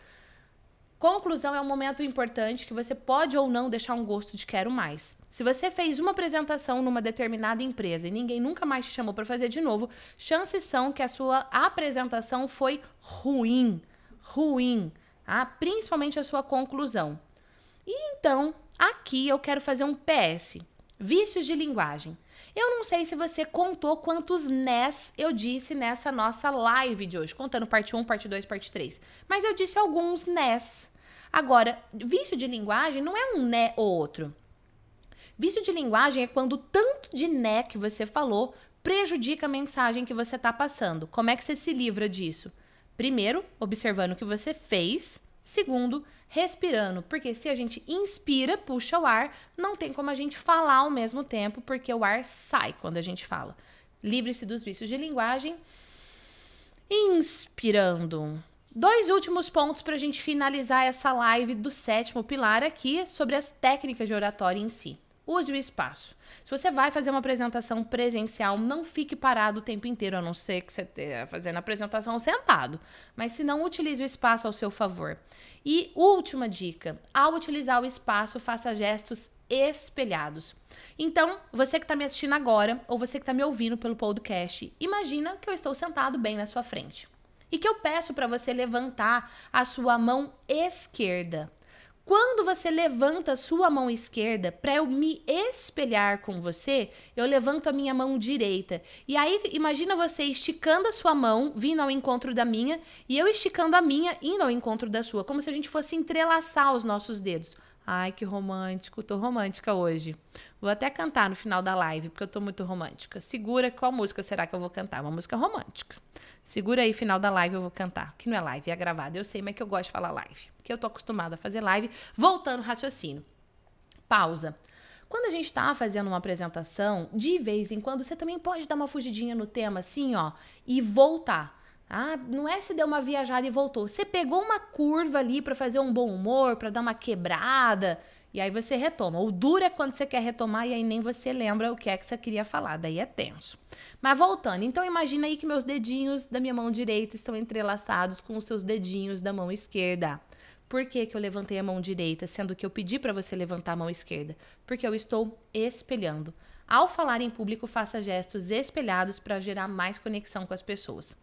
Conclusão é um momento importante que você pode ou não deixar um gosto de quero mais. Se você fez uma apresentação numa determinada empresa e ninguém nunca mais te chamou para fazer de novo, chances são que a sua apresentação foi ruim. Ruim. Tá? principalmente a sua conclusão. E então, aqui eu quero fazer um PS: vícios de linguagem. Eu não sei se você contou quantos nés eu disse nessa nossa live de hoje, contando parte 1, parte 2, parte 3. Mas eu disse alguns nés. Agora, vício de linguagem não é um né ou outro. Vício de linguagem é quando tanto de né que você falou prejudica a mensagem que você está passando. Como é que você se livra disso? Primeiro, observando o que você fez Segundo, respirando, porque se a gente inspira, puxa o ar, não tem como a gente falar ao mesmo tempo, porque o ar sai quando a gente fala. Livre-se dos vícios de linguagem. Inspirando. Dois últimos pontos para a gente finalizar essa live do sétimo pilar aqui sobre as técnicas de oratória em si. Use o espaço. Se você vai fazer uma apresentação presencial, não fique parado o tempo inteiro, a não ser que você esteja fazendo a apresentação sentado. Mas se não, utilize o espaço ao seu favor. E última dica: ao utilizar o espaço, faça gestos espelhados. Então, você que está me assistindo agora, ou você que está me ouvindo pelo podcast, imagina que eu estou sentado bem na sua frente. E que eu peço para você levantar a sua mão esquerda. Quando você levanta a sua mão esquerda para eu me espelhar com você, eu levanto a minha mão direita. E aí imagina você esticando a sua mão, vindo ao encontro da minha, e eu esticando a minha, indo ao encontro da sua, como se a gente fosse entrelaçar os nossos dedos. Ai, que romântico, tô romântica hoje. Vou até cantar no final da live, porque eu tô muito romântica. Segura qual música será que eu vou cantar? Uma música romântica. Segura aí, final da live eu vou cantar. Que não é live, é gravada. Eu sei, mas é que eu gosto de falar live. Porque eu tô acostumada a fazer live. Voltando, ao raciocínio. Pausa. Quando a gente está fazendo uma apresentação, de vez em quando você também pode dar uma fugidinha no tema, assim, ó, e voltar. Ah, não é se deu uma viajada e voltou. Você pegou uma curva ali para fazer um bom humor, para dar uma quebrada. E aí você retoma. O duro é quando você quer retomar e aí nem você lembra o que é que você queria falar, daí é tenso. Mas voltando, então imagina aí que meus dedinhos da minha mão direita estão entrelaçados com os seus dedinhos da mão esquerda. Por que, que eu levantei a mão direita, sendo que eu pedi para você levantar a mão esquerda? Porque eu estou espelhando ao falar em público, faça gestos espelhados para gerar mais conexão com as pessoas.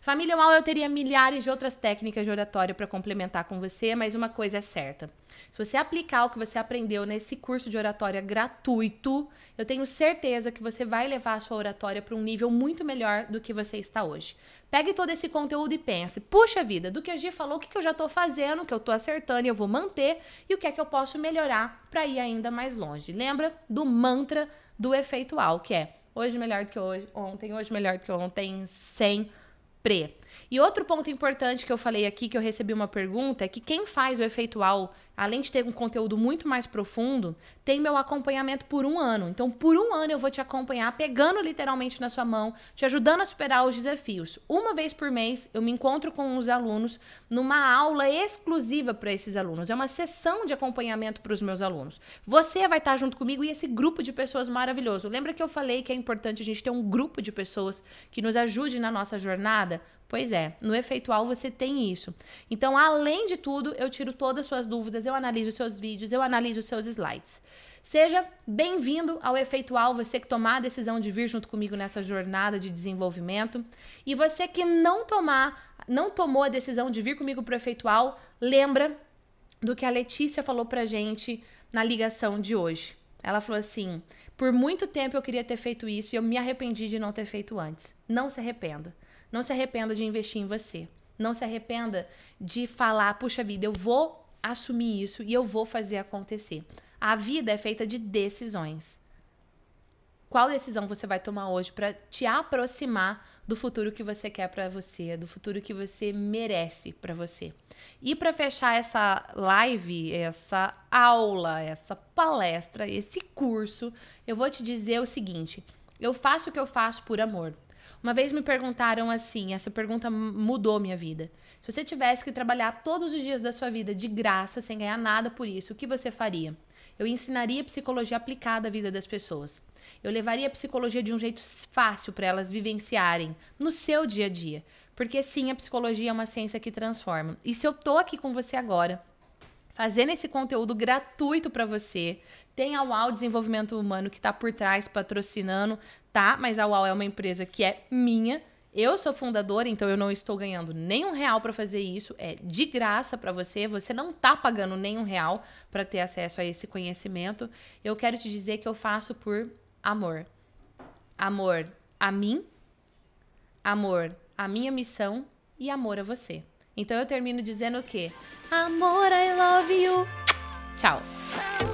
Família Mal, eu teria milhares de outras técnicas de oratória para complementar com você, mas uma coisa é certa. Se você aplicar o que você aprendeu nesse curso de oratória gratuito, eu tenho certeza que você vai levar a sua oratória para um nível muito melhor do que você está hoje. Pegue todo esse conteúdo e pense: puxa vida, do que a Gi falou, o que, eu já estou fazendo, o que eu estou acertando e eu vou manter e o que é que eu posso melhorar para ir ainda mais longe. Lembra do mantra do efeito efeitual, que é hoje melhor do que hoje, ontem, hoje melhor do que ontem, sempre. E outro ponto importante que eu falei aqui, que eu recebi uma pergunta, é que quem faz o efeitual, além de ter um conteúdo muito mais profundo, tem meu acompanhamento por um ano. Então, por um ano eu vou te acompanhar, pegando literalmente na sua mão, te ajudando a superar os desafios. Uma vez por mês, eu me encontro com os alunos numa aula exclusiva para esses alunos. É uma sessão de acompanhamento para os meus alunos. Você vai estar junto comigo e esse grupo de pessoas maravilhoso. Lembra que eu falei que é importante a gente ter um grupo de pessoas que nos ajude na nossa jornada? Pois é, no efeitual você tem isso. Então, além de tudo, eu tiro todas as suas dúvidas, eu analiso os seus vídeos, eu analiso os seus slides. Seja bem-vindo ao efeitual, você que tomar a decisão de vir junto comigo nessa jornada de desenvolvimento. E você que não tomar, não tomou a decisão de vir comigo para o efeitual, lembra do que a Letícia falou pra gente na ligação de hoje. Ela falou assim: por muito tempo eu queria ter feito isso e eu me arrependi de não ter feito antes. Não se arrependa. Não se arrependa de investir em você. Não se arrependa de falar, puxa vida, eu vou assumir isso e eu vou fazer acontecer. A vida é feita de decisões. Qual decisão você vai tomar hoje para te aproximar do futuro que você quer para você, do futuro que você merece para você? E para fechar essa live, essa aula, essa palestra, esse curso, eu vou te dizer o seguinte: eu faço o que eu faço por amor. Uma vez me perguntaram assim, essa pergunta mudou minha vida. Se você tivesse que trabalhar todos os dias da sua vida de graça, sem ganhar nada por isso, o que você faria? Eu ensinaria psicologia aplicada à vida das pessoas. Eu levaria a psicologia de um jeito fácil para elas vivenciarem no seu dia a dia. Porque sim, a psicologia é uma ciência que transforma. E se eu tô aqui com você agora, fazendo esse conteúdo gratuito para você. Tem a UAU Desenvolvimento Humano que está por trás patrocinando tá? Mas a UAU é uma empresa que é minha. Eu sou fundadora, então eu não estou ganhando nenhum real para fazer isso. É de graça para você. Você não tá pagando nenhum real para ter acesso a esse conhecimento. Eu quero te dizer que eu faço por amor. Amor a mim, amor a minha missão e amor a você. Então eu termino dizendo o quê? Amor, I love you. Tchau.